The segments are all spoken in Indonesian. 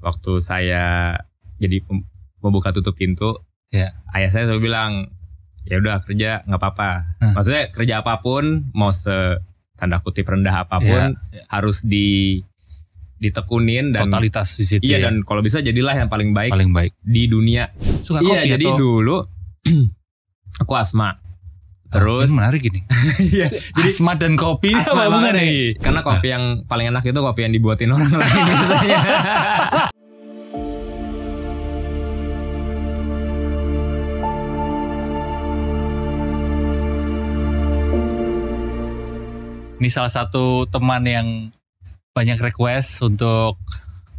waktu saya jadi membuka tutup pintu, yeah. ayah saya selalu bilang, ya udah kerja nggak apa-apa. Uh. Maksudnya kerja apapun, mau se tanda kutip rendah apapun, yeah. Ya. harus di ditekunin dan totalitas di situ. Iya ya. dan kalau bisa jadilah yang paling baik, paling baik. di dunia. Suka iya, kopi ya, jadi dulu aku asma. Terus ini menarik ini Iya. jadi asma dan kopi asma apa ya. nih. Karena kopi ah. yang paling enak itu kopi yang dibuatin orang lain biasanya. ini salah satu teman yang banyak request untuk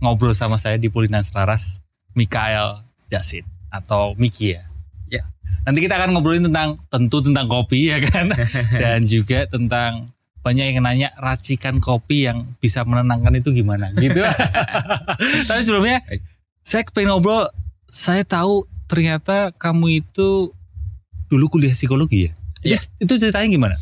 ngobrol sama saya di Pulinan Selaras, Mikael Jasin atau Miki ya. Ya. Nanti kita akan ngobrolin tentang tentu tentang kopi ya kan dan juga tentang banyak yang nanya racikan kopi yang bisa menenangkan itu gimana gitu. Tapi sebelumnya saya pengen ngobrol, saya tahu ternyata kamu itu dulu kuliah psikologi ya. ya. Itu, itu ceritanya gimana?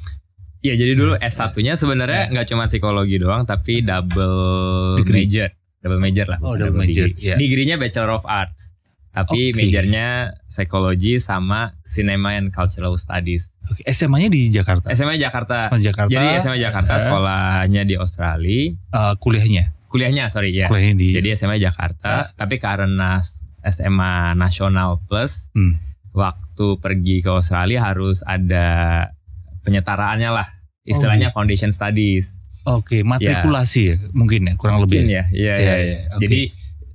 Iya jadi dulu iya. S satunya sebenarnya iya. nggak yeah. cuma psikologi doang tapi iya. double Degree. major, double major lah. Oh double, major. Degree. Yeah. Degree-nya Bachelor of Arts, tapi okay. majornya psikologi sama cinema and cultural studies. Okay. SMA-nya di Jakarta. sma Jakarta. SMA Jakarta. Jadi SMA Jakarta yeah. sekolahnya di Australia. Uh, kuliahnya. Kuliahnya sorry ya. Kuliahnya di. Jadi SMA Jakarta, uh. tapi karena SMA nasional plus hmm. waktu pergi ke Australia harus ada penyetaraannya lah istilahnya oh, iya. foundation studies. Oke, okay, ya. matrikulasi ya. ya mungkin ya kurang mungkin lebih. Ya? ya, iya iya. Ya, ya. Okay. Jadi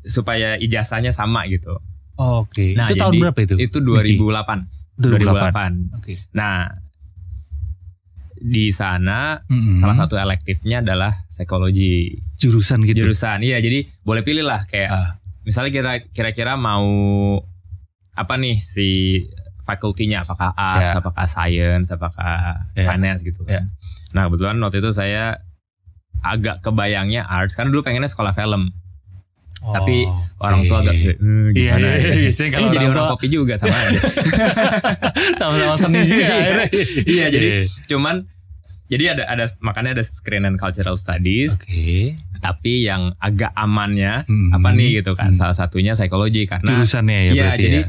supaya ijazahnya sama gitu. Oke. Okay. Nah, itu jadi, tahun berapa itu? Itu 2008. 2008. 2008. Oke. Okay. Nah, di sana mm -hmm. salah satu elektifnya adalah psikologi. Jurusan gitu. Jurusan. Iya, jadi boleh pilih lah kayak ah. misalnya kira-kira mau apa nih si fakultinya apakah art, yeah. apakah science, apakah yeah. finance gitu kan. Yeah. Nah, kebetulan waktu itu saya agak kebayangnya arts karena dulu pengennya sekolah film. Oh, Tapi orang tua agak eh, gimana iya, iya, ya. Biasanya iya, kalau jadi orang kopi juga sama aja. Sama-sama seni juga. iya, iya jadi iya, cuman jadi ada ada makanya ada screen and cultural studies. Oke. Okay. Tapi yang agak amannya hmm. apa nih gitu kan? Hmm. Salah satunya psikologi karena jurusannya ya, ya berarti jadi ya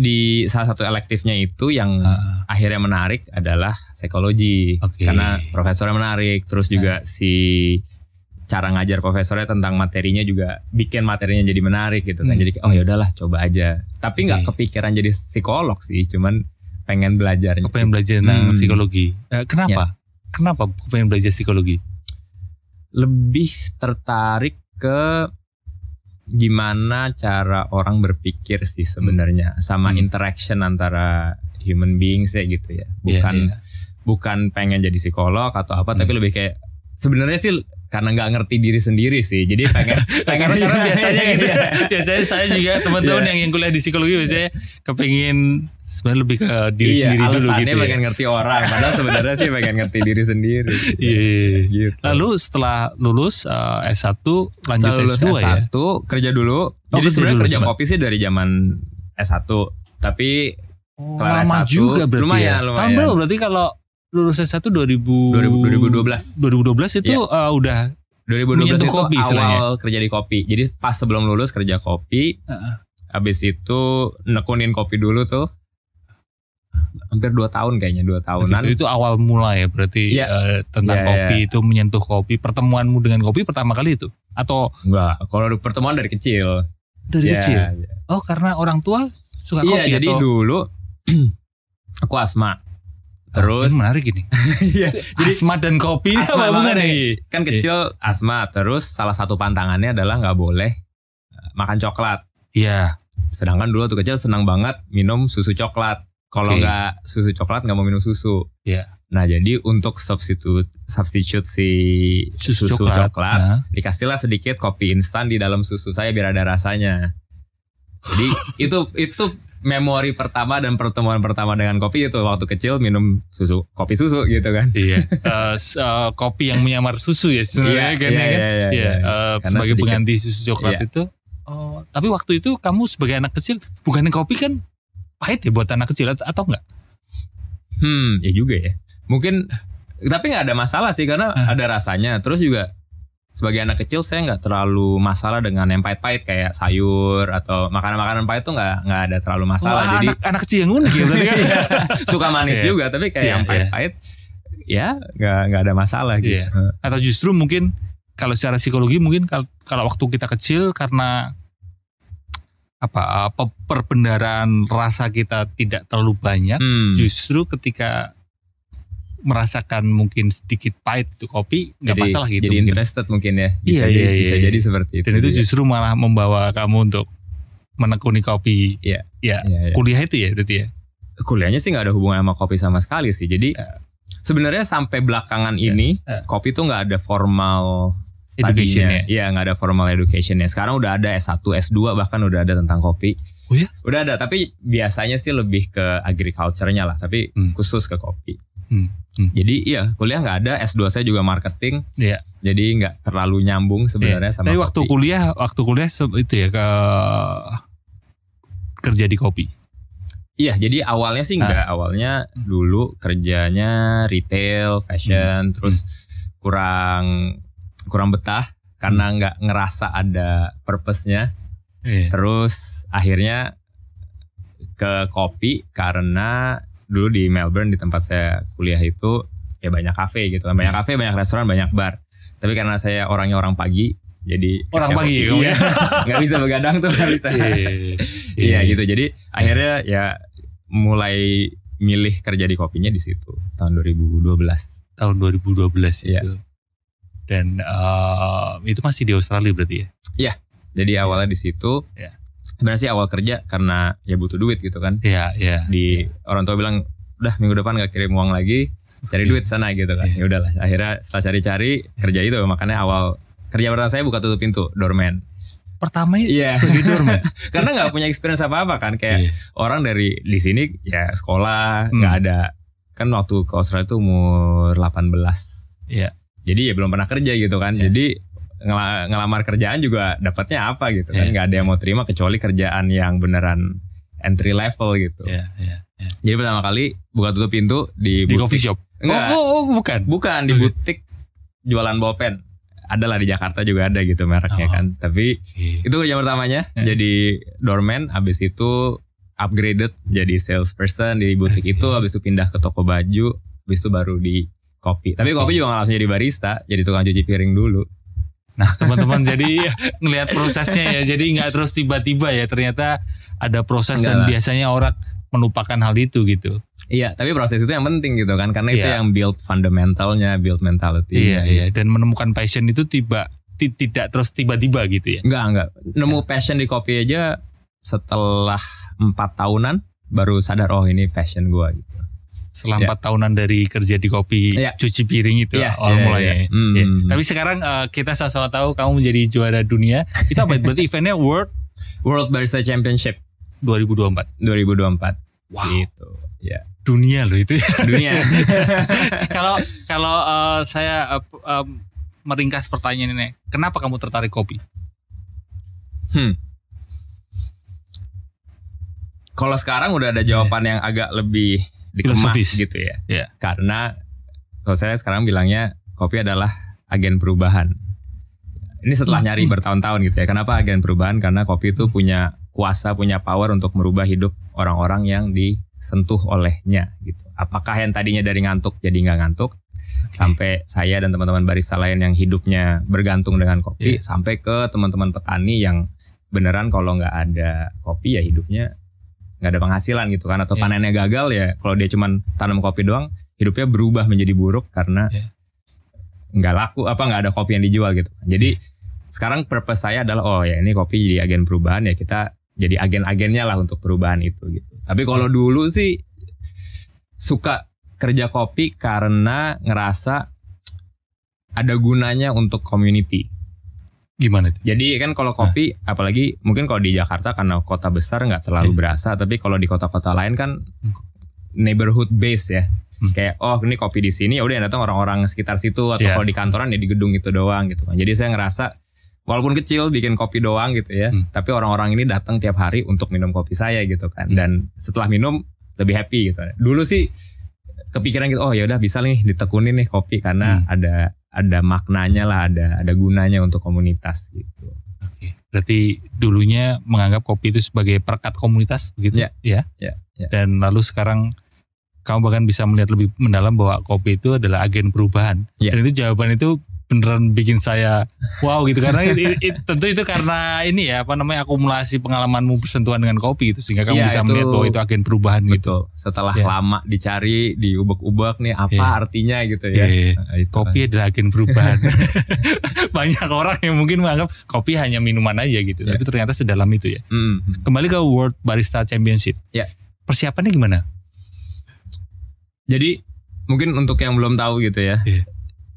di salah satu elektifnya itu yang uh. akhirnya menarik adalah psikologi okay. karena profesornya menarik terus ya. juga si cara ngajar profesornya tentang materinya juga bikin materinya jadi menarik gitu kan hmm. jadi oh ya udahlah coba aja tapi nggak okay. kepikiran jadi psikolog sih cuman pengen belajar oh, pengen belajar tentang hmm. psikologi eh, kenapa ya. kenapa pengen belajar psikologi lebih tertarik ke gimana cara orang berpikir sih sebenarnya hmm. sama hmm. interaction antara human beings ya gitu ya iya, bukan yeah, yeah. bukan pengen jadi psikolog atau apa hmm. tapi lebih kayak sebenarnya sih karena nggak ngerti diri sendiri sih jadi pengen pengen karena, karena biasanya gitu ya. biasanya saya juga iya. teman-teman yeah. yang yang kuliah di psikologi biasanya kepengen sebenarnya lebih ke diri iya, sendiri dulu gitu ya. pengen ya. ngerti orang padahal sebenarnya sih pengen ngerti diri sendiri iya yeah. Iya. gitu. lalu setelah lulus uh, eh, S1 lanjut lulus S2 S1, ya S1 kerja dulu oh, jadi sebenarnya kerja kopi sih dari zaman S1 tapi oh, lama S1, juga berarti lumayan, ya. lumayan. Tambah berarti kalau Lulus S satu 2000 2012 2012 itu yeah. Iya. uh, udah 2012 itu kopi, awal istilahnya. kerja di kopi jadi pas sebelum lulus kerja kopi uh -uh. habis itu nekunin kopi dulu tuh hampir dua tahun kayaknya dua gitu, tahunan itu, itu awal mula ya berarti ya. Uh, tentang ya, kopi ya. itu menyentuh kopi pertemuanmu dengan kopi pertama kali itu atau enggak kalau pertemuan dari kecil dari ya, kecil iya. oh karena orang tua suka ya, kopi jadi atau? dulu aku asma Terus oh, menarik ini. Iya. jadi asma dan kopi asma apa Nih. Kan kecil yeah. asma, terus salah satu pantangannya adalah nggak boleh eh, makan coklat. Iya. Yeah. Sedangkan dulu tuh kecil senang banget minum susu coklat. Kalau okay. susu coklat nggak mau minum susu. Iya. Yeah. Nah jadi untuk substitute substitute si susu, susu coklat, coklat nah. dikasihlah sedikit kopi instan di dalam susu saya biar ada rasanya. Jadi itu itu memori pertama dan pertemuan pertama dengan kopi itu waktu kecil minum susu kopi susu gitu kan iya uh, uh, kopi yang menyamar susu ya sebenarnya iya, kan iya, ya kan iya, iya, iya. Uh, sebagai sedikit, pengganti susu coklat iya. itu oh tapi waktu itu kamu sebagai anak kecil bukannya kopi kan pahit ya buat anak kecil atau enggak hmm ya juga ya mungkin tapi nggak ada masalah sih karena ada rasanya terus juga sebagai anak kecil saya nggak terlalu masalah dengan yang pahit-pahit kayak sayur atau makanan-makanan pahit tuh nggak nggak ada terlalu masalah. Wah, Jadi anak, anak kecil yang unik ya kan? iya. Suka manis yeah. juga tapi kayak yeah, yang iya. pahit-pahit yeah. ya nggak nggak ada masalah gitu. Yeah. Iya. Atau justru mungkin kalau secara psikologi mungkin kalau, kalau waktu kita kecil karena apa eh, perbendaran rasa kita tidak terlalu banyak hmm. justru ketika merasakan mungkin sedikit pahit itu kopi nggak masalah gitu jadi mungkin. interested mungkin ya bisa iya, iya, iya, bisa iya, jadi iya. seperti itu dan itu ya. justru malah membawa kamu untuk menekuni kopi yeah. ya iya. iya, iya. kuliah itu ya itu ya kuliahnya sih nggak ada hubungan sama kopi sama sekali sih jadi uh, sebenarnya sampai belakangan uh, ini uh, kopi tuh nggak ada formal education ya iya nggak ada formal education ya sekarang udah ada S1 S2 bahkan udah ada tentang kopi Oh ya? Udah ada, tapi biasanya sih lebih ke agriculture-nya lah, tapi hmm. khusus ke kopi. Hmm, hmm. Jadi iya kuliah nggak ada S2 saya juga marketing. Iya. Jadi nggak terlalu nyambung sebenarnya iya. sama. Tapi kopi. waktu kuliah waktu kuliah itu ya ke kerja di kopi. Iya, jadi awalnya sih ah. nggak Awalnya dulu kerjanya retail, fashion, hmm. terus hmm. kurang kurang betah karena hmm. nggak hmm. ngerasa ada purpose-nya. Iya. Terus akhirnya ke kopi karena dulu di Melbourne di tempat saya kuliah itu ya banyak kafe gitu kan banyak kafe hmm. banyak restoran banyak bar tapi karena saya orangnya orang pagi jadi orang pagi iya. ya nggak bisa begadang tuh nggak bisa iya, iya, iya. gitu jadi akhirnya ya mulai milih kerja di kopinya di situ tahun 2012 tahun 2012 ya. itu dan uh, itu masih di Australia berarti ya iya jadi awalnya di situ ya sebenarnya sih awal kerja karena ya butuh duit gitu kan. Iya, yeah, iya. Yeah, Di yeah. orang tua bilang, "Udah minggu depan gak kirim uang lagi, cari duit sana" gitu kan. Iya. Ya udahlah, akhirnya setelah cari-cari kerja itu makanya awal kerja pertama saya buka tutup pintu, dormen. Pertama yeah. di dormen. karena nggak punya experience apa-apa kan kayak iya. orang dari di sini ya sekolah, hmm. nggak hmm. ada kan waktu ke Australia itu umur 18. Iya. Jadi ya belum pernah kerja gitu kan. Iya. Jadi ngelamar kerjaan juga dapatnya apa gitu kan yeah. nggak ada yang mau terima kecuali kerjaan yang beneran entry level gitu yeah, yeah, yeah. jadi pertama kali buka tutup pintu di, di coffee shop Enggak, oh, oh, oh bukan bukan di oh, iya. butik jualan bolpen Adalah di Jakarta juga ada gitu mereknya oh. kan tapi yeah. itu kerja pertamanya yeah. jadi doorman abis itu upgraded jadi salesperson di butik okay. Iya. itu abis itu pindah ke toko baju abis itu baru di kopi tapi kopi juga gak langsung jadi barista jadi tukang cuci piring dulu Nah teman-teman jadi ngelihat prosesnya ya. Jadi nggak terus tiba-tiba ya. Ternyata ada proses Enggak dan lah. biasanya orang melupakan hal itu gitu. Iya, tapi proses itu yang penting gitu kan karena iya. itu yang build fundamentalnya, build mentality. Iya, iya dan menemukan passion itu tiba tidak terus tiba-tiba gitu ya. Enggak, enggak. Nemu ya. passion di kopi aja setelah empat tahunan baru sadar oh ini passion gua gitu selama ya. yeah. tahunan dari kerja di kopi yeah. cuci piring itu yeah. awal yeah, ya, mulanya. Yeah. Mm. Yeah. Tapi sekarang uh, kita sama-sama tahu kamu menjadi juara dunia. Itu apa? Berarti eventnya World World Barista Championship 2024. 2024. Wow. Gitu. Ya. Yeah. Dunia loh itu. Dunia. Kalau kalau uh, saya uh, uh, meringkas pertanyaan ini, kenapa kamu tertarik kopi? Hmm kalau sekarang udah ada jawaban yeah. yang agak lebih dikemas gitu ya. Yeah. Karena kalau saya sekarang bilangnya kopi adalah agen perubahan. Ini setelah iya. nyari bertahun-tahun gitu ya. Kenapa agen perubahan? Karena kopi itu punya kuasa, punya power untuk merubah hidup orang-orang yang disentuh olehnya gitu. Apakah yang tadinya dari ngantuk jadi nggak ngantuk? Okay. Sampai saya dan teman-teman barista lain yang hidupnya bergantung dengan kopi, yeah. sampai ke teman-teman petani yang beneran kalau nggak ada kopi ya hidupnya nggak ada penghasilan gitu kan atau yeah. panennya gagal ya kalau dia cuman tanam kopi doang hidupnya berubah menjadi buruk karena yeah. nggak laku apa nggak ada kopi yang dijual gitu jadi yeah. sekarang purpose saya adalah oh ya ini kopi jadi agen perubahan ya kita jadi agen-agennya lah untuk perubahan itu gitu tapi kalau iya. dulu sih suka kerja kopi karena ngerasa ada gunanya untuk community Gimana itu? Jadi kan kalau nah. kopi, nah. apalagi mungkin kalau di Jakarta karena kota besar nggak terlalu yeah. berasa, tapi kalau di kota-kota lain kan neighborhood base ya. Hmm. Kayak oh ini kopi di sini, ya udah yang datang orang-orang sekitar situ atau yeah. kalau di kantoran ya di gedung itu doang gitu kan. Jadi saya ngerasa walaupun kecil bikin kopi doang gitu ya, hmm. tapi orang-orang ini datang tiap hari untuk minum kopi saya gitu kan. Hmm. Dan setelah minum lebih happy gitu. Dulu sih kepikiran gitu oh ya udah bisa nih ditekunin nih kopi karena hmm. ada ada maknanya lah ada ada gunanya untuk komunitas gitu. Oke. Berarti dulunya menganggap kopi itu sebagai perkat komunitas begitu ya. Ya. ya, ya. Dan lalu sekarang kamu bahkan bisa melihat lebih mendalam bahwa kopi itu adalah agen perubahan. Ya. Dan itu jawaban itu beneran bikin saya wow gitu karena it, it, it, tentu itu karena ini ya apa namanya akumulasi pengalamanmu bersentuhan dengan kopi itu sehingga kamu ya, bisa itu, melihat bahwa itu agen perubahan gitu. betul. gitu. Setelah ya. lama dicari diubek-ubek nih apa ya. artinya gitu ya. ya. Nah, itu. Kopi adalah agen perubahan. Banyak orang yang mungkin menganggap kopi hanya minuman aja gitu, ya. tapi ternyata sedalam itu ya. Mm. Kembali ke World Barista Championship. Ya. Persiapannya gimana? Jadi mungkin untuk yang belum tahu gitu ya. ya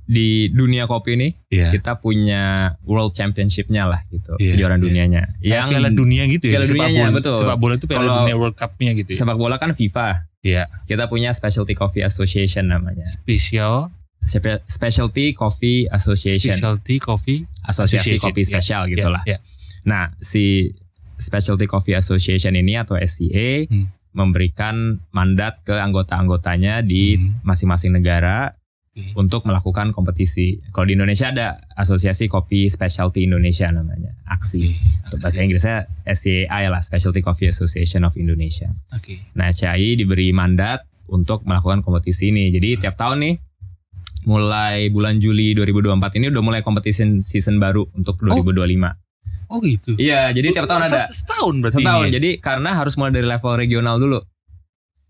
di dunia kopi ini yeah. kita punya world championshipnya lah gitu yeah, kejuaraan iya. yeah. dunianya yang piala dunia gitu ya piala dunianya bola, betul sepak bola itu piala Kalau dunia world cupnya gitu ya. sepak bola kan FIFA Iya. Yeah. kita punya specialty coffee association namanya special specialty coffee association specialty coffee asosiasi association. kopi iya, spesial yeah, gitulah yeah, yeah. nah si specialty coffee association ini atau SCA hmm memberikan mandat ke anggota-anggotanya di hmm. masing-masing hmm. negara okay. untuk melakukan kompetisi. Kalau di Indonesia ada Asosiasi Kopi Specialty Indonesia namanya, AKSI. Okay. Untuk bahasa Inggrisnya SCAI lah, Specialty Coffee Association of Indonesia. Okay. Nah, SCAI diberi mandat untuk melakukan kompetisi ini. Jadi tiap tahun nih mulai bulan Juli 2024 ini udah mulai kompetisi season baru untuk 2025. Oh. Oh gitu. Iya, jadi tiap tahun ada. Setahun berarti. Setahun. Ini. Ya? Jadi karena harus mulai dari level regional dulu.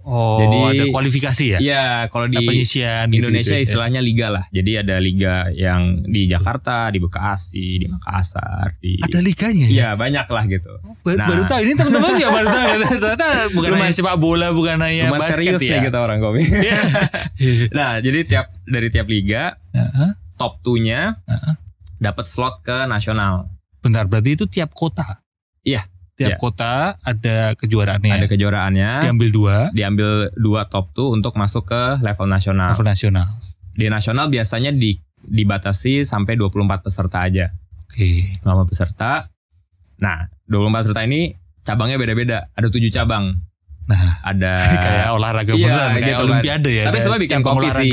Oh, jadi ada kualifikasi ya? Iya, kalau di penyisian gitu Indonesia gitu, gitu, ya. istilahnya liga lah. Jadi ada liga yang di Jakarta, di Bekasi, di Makassar, di Ada liganya ya? Iya, banyak lah gitu. Oh, nah, baru tahu ini teman-teman juga baru tahu ternyata bukan lumayan, hanya sepak bola, bukan hanya basket serius ya. gitu orang kopi. Iya. nah, jadi tiap dari tiap liga uh -huh. top 2-nya uh -huh. dapat slot ke nasional. Bentar, berarti itu tiap kota? Iya, tiap yeah. kota ada kejuaraannya. Ada kejuaraannya. Diambil dua. Diambil dua top tuh untuk masuk ke level nasional. Level nasional. Di nasional biasanya di, dibatasi sampai 24 peserta aja. Oke. Okay. 24 peserta. Nah, 24 peserta ini cabangnya beda-beda. Ada tujuh cabang. Nah, ada kayak olahraga iya, beneran kayak, gitu kayak olimpiade ya. Tapi semua bikin kopi sih.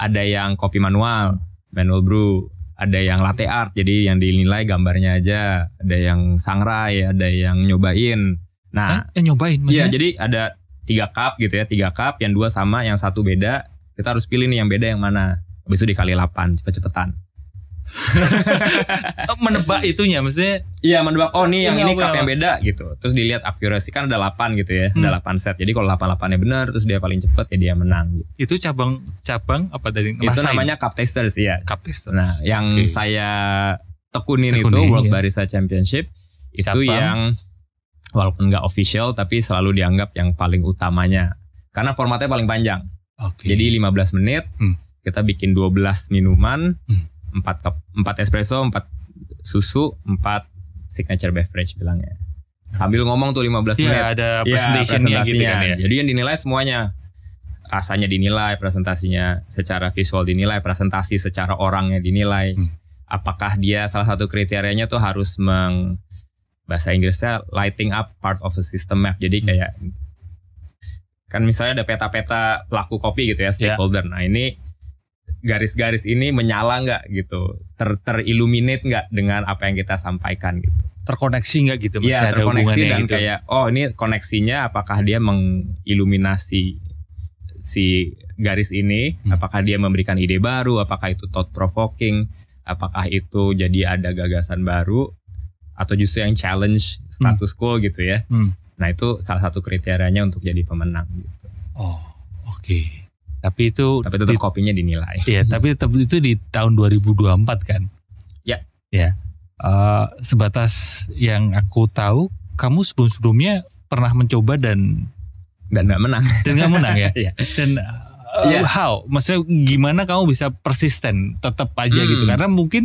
Ada yang kopi manual, manual brew, ada yang latte art jadi yang dinilai gambarnya aja ada yang sangrai ada yang nyobain nah eh, yang nyobain iya jadi ada tiga cup gitu ya tiga cup yang dua sama yang satu beda kita harus pilih nih yang beda yang mana habis itu dikali 8 cepet-cepetan Oh, menebak itunya maksudnya iya menebak oh nih yang ini, cup yang beda gitu terus dilihat akurasi kan ada 8 gitu ya hmm. ada 8 set jadi kalau 8 8 nya benar terus dia paling cepat ya dia menang gitu. itu cabang cabang apa dari itu namanya cup testers ya cup testers nah yang okay. saya tekunin, tekunin itu World iya. Barista Championship itu cabang. yang walaupun nggak official tapi selalu dianggap yang paling utamanya karena formatnya paling panjang okay. jadi 15 menit hmm. kita bikin 12 minuman hmm empat cup empat espresso empat susu empat signature beverage bilangnya sambil ngomong tuh 15 iya, menit. Iya, ada presentationnya ya, gitu kan ya. Jadi yang dinilai semuanya. Rasanya dinilai, presentasinya secara visual dinilai, presentasi secara orangnya dinilai. Hmm. Apakah dia salah satu kriterianya tuh harus meng bahasa Inggrisnya lighting up part of the system map. Jadi hmm. kayak kan misalnya ada peta-peta pelaku kopi gitu ya, iya. stakeholder. Yeah. Nah, ini garis-garis ini menyala nggak gitu, ter teriluminate nggak dengan apa yang kita sampaikan gitu. Terkoneksi nggak gitu? Iya terkoneksi dan gitu. kayak oh ini koneksinya apakah dia mengiluminasi si garis ini, hmm. apakah dia memberikan ide baru, apakah itu thought provoking, apakah itu jadi ada gagasan baru atau justru yang challenge status hmm. quo hmm. gitu ya. Hmm. Nah itu salah satu kriterianya untuk jadi pemenang. Gitu. Oh oke. Okay. Tapi itu Tapi tetap di, kopinya dinilai. Iya, tapi tetap itu di tahun 2024 kan. Ya. Ya. Uh, sebatas yang aku tahu kamu sebelum-sebelumnya pernah mencoba dan dan nggak menang. Dan nggak menang ya. ya. Dan uh, eh, yeah. how maksudnya gimana kamu bisa persisten tetap aja gitu. hmm. gitu karena mungkin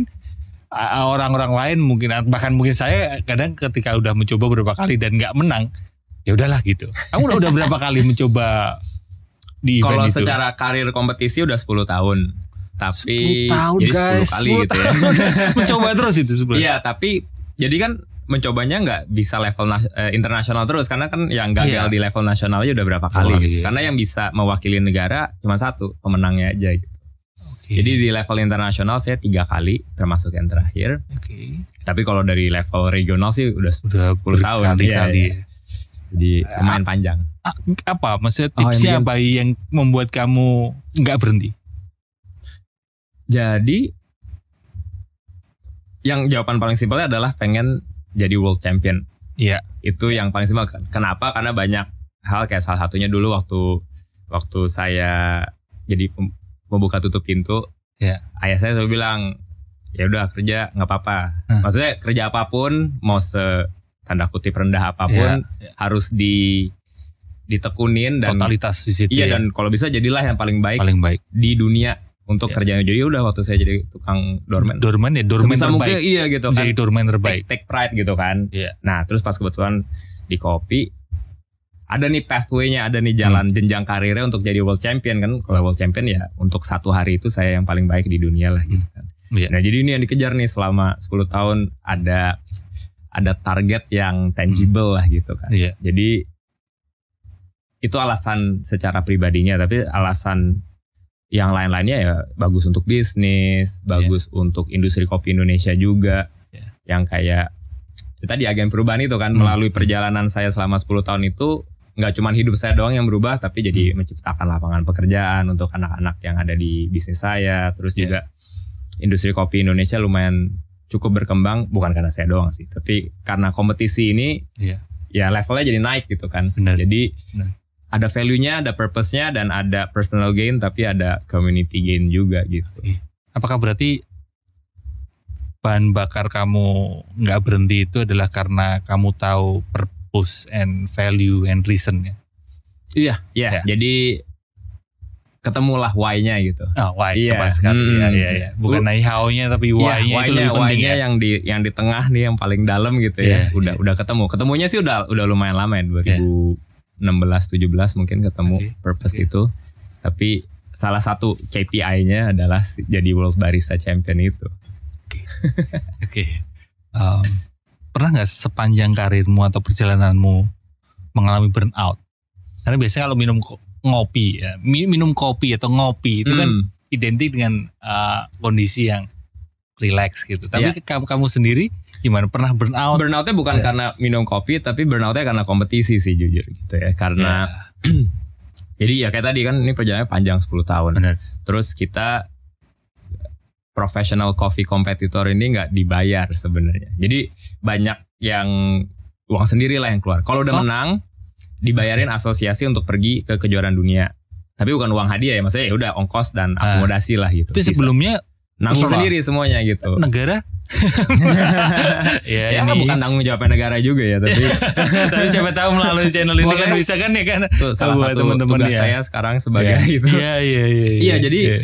eh, orang-orang lain mungkin bahkan mungkin saya kadang ketika udah mencoba beberapa kali dan nggak menang ya udahlah gitu Kamu udah, udah berapa kali mencoba di event Kalau secara karir kompetisi udah 10 tahun. Tapi 10 tahun, jadi guys. kali 10 gitu ya. tahun. ya. Mencoba terus itu sebenarnya. Iya, tapi jadi kan mencobanya nggak bisa level eh, internasional terus karena kan yang gagal yeah. di level nasional aja udah berapa kali oh, gitu. Iya. Karena yang bisa mewakili negara cuma satu pemenangnya aja gitu. Okay. Jadi di level internasional saya tiga kali termasuk yang terakhir. Okay. Tapi kalau dari level regional sih udah, udah 10 tahun. Kali -kali. Iya, ya. Iya. Jadi ya. lumayan A panjang. Apa maksudnya oh, tipsnya oh, apa yang membuat kamu nggak berhenti? Jadi yang jawaban paling simpelnya adalah pengen jadi world champion. Iya. Itu yang paling simpel. Kan. Kenapa? Karena banyak hal kayak salah satunya dulu waktu waktu saya jadi membuka tutup pintu. Iya. Ayah saya selalu bilang ya udah kerja nggak apa-apa. Maksudnya kerja apapun mau se tanda kutip rendah apapun yeah. harus di ditekunin dan totalitas di situ. Iya ya. dan kalau bisa jadilah yang paling baik paling baik di dunia untuk yeah. kerjanya. Jadi udah waktu saya jadi tukang dorman. Dorman ya, dorman terbaik. Mungkin, iya gitu kan. Jadi dorman terbaik. Take, take pride gitu kan. Yeah. Nah, terus pas kebetulan di kopi ada nih pathway ada nih jalan hmm. jenjang karirnya untuk jadi world champion kan. Kalau world champion ya untuk satu hari itu saya yang paling baik di dunia lah gitu kan. Hmm. Iya. Yeah. Nah, jadi ini yang dikejar nih selama 10 tahun ada ada target yang tangible hmm. lah gitu kan. Yeah. Jadi itu alasan secara pribadinya, tapi alasan yang lain-lainnya ya bagus untuk bisnis, iya. bagus yeah. untuk industri kopi Indonesia juga, yeah. yang kayak ya tadi agen perubahan itu kan hmm. melalui perjalanan saya selama 10 tahun itu nggak cuma hidup saya doang yang berubah, tapi jadi hmm. menciptakan lapangan pekerjaan untuk anak-anak yang ada di bisnis saya, terus yeah. juga industri kopi Indonesia lumayan cukup berkembang bukan karena saya doang sih, tapi karena kompetisi ini yeah. ya levelnya jadi naik gitu kan. Benar. Jadi Benar. ada value-nya, ada purpose-nya dan ada personal gain tapi ada community gain juga gitu. Iya. Apakah berarti bahan bakar kamu nggak berhenti itu adalah karena kamu tahu purpose and value and reason ya? Iya, iya. Yeah. Jadi ketemulah why-nya gitu. oh, why iya. tepat Hmm. Iya, iya, iya. Bukan naik how-nya tapi iya, why-nya iya, itu lebih penting ya. yang di yang di tengah nih yang paling dalam gitu yeah, ya. Iya, udah yeah. udah ketemu. Ketemunya sih udah udah lumayan lama ya 2016 iya. 17 mungkin ketemu okay. purpose okay. itu. Tapi salah satu KPI-nya adalah jadi World Barista Champion itu. Oke. Okay. okay. um, pernah nggak sepanjang karirmu atau perjalananmu mengalami burnout? Karena biasanya kalau minum ngopi ya. minum kopi atau ngopi itu kan hmm. kan identik dengan uh, kondisi yang relax gitu tapi yeah. kamu kamu sendiri gimana pernah burnout burnoutnya bukan yeah. karena minum kopi tapi burnoutnya karena kompetisi sih jujur gitu ya karena yeah. Iya. jadi ya kayak tadi kan ini perjalanannya panjang 10 tahun Bener. terus kita professional coffee competitor ini nggak dibayar sebenarnya jadi banyak yang uang sendiri lah yang keluar kalau udah oh. menang dibayarin asosiasi untuk pergi ke kejuaraan dunia. Tapi bukan uang hadiah ya, maksudnya ya udah ongkos dan ah. akomodasi lah gitu. Tapi sebelumnya nanggung sendiri semuanya gitu. Negara? ya, ya ini. bukan tanggung jawabnya negara juga ya, tapi iya. tapi siapa tahu melalui channel ini kan bisa kan ya kan. Tuh, salah satu teman -teman tugas ya. saya sekarang sebagai ya. itu. Iya iya iya. Iya ya, jadi ya.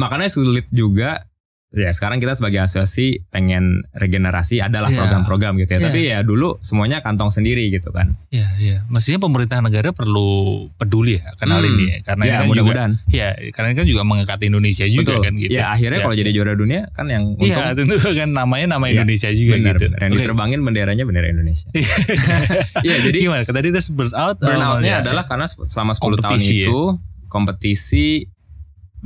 makanya sulit juga ya sekarang kita sebagai asosiasi pengen regenerasi adalah ya. program-program yeah. gitu ya. Yeah. Tapi ya dulu semuanya kantong sendiri gitu kan. Iya, yeah, iya. Yeah. Mestinya pemerintah negara perlu peduli ya kenal hmm. Ya, ini kan ya. karena yeah, kan mudah-mudahan. Iya, karena ini kan juga mengangkat Indonesia Betul. juga kan gitu. Ya akhirnya yeah. kalau jadi juara dunia kan yang ya, untung. Iya, tentu kan namanya nama Indonesia juga benar, gitu. Benar. Yang okay. diterbangin benderanya bendera Indonesia. Iya, jadi gimana? Tadi itu burnout. Oh, Burnoutnya oh, adalah karena selama 10 tahun itu kompetisi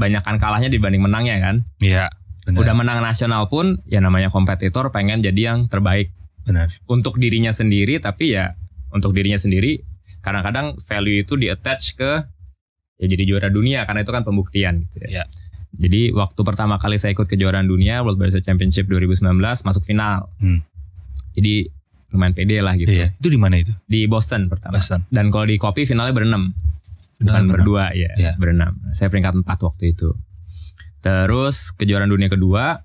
banyakan kalahnya dibanding menangnya kan. Iya Benar. Udah menang nasional pun ya namanya kompetitor pengen jadi yang terbaik. Benar. Untuk dirinya sendiri tapi ya untuk dirinya sendiri kadang-kadang value itu di attach ke ya jadi juara dunia karena itu kan pembuktian gitu ya. ya. Jadi waktu pertama kali saya ikut kejuaraan dunia World Barista Championship 2019 masuk final. Hmm. Jadi lumayan pede lah gitu. Iya. Itu di mana itu? Di Boston pertama. Boston. Dan kalau di kopi finalnya berenam. Bukan berdua ya, ya, berenam. Saya peringkat empat waktu itu. Terus kejuaraan dunia kedua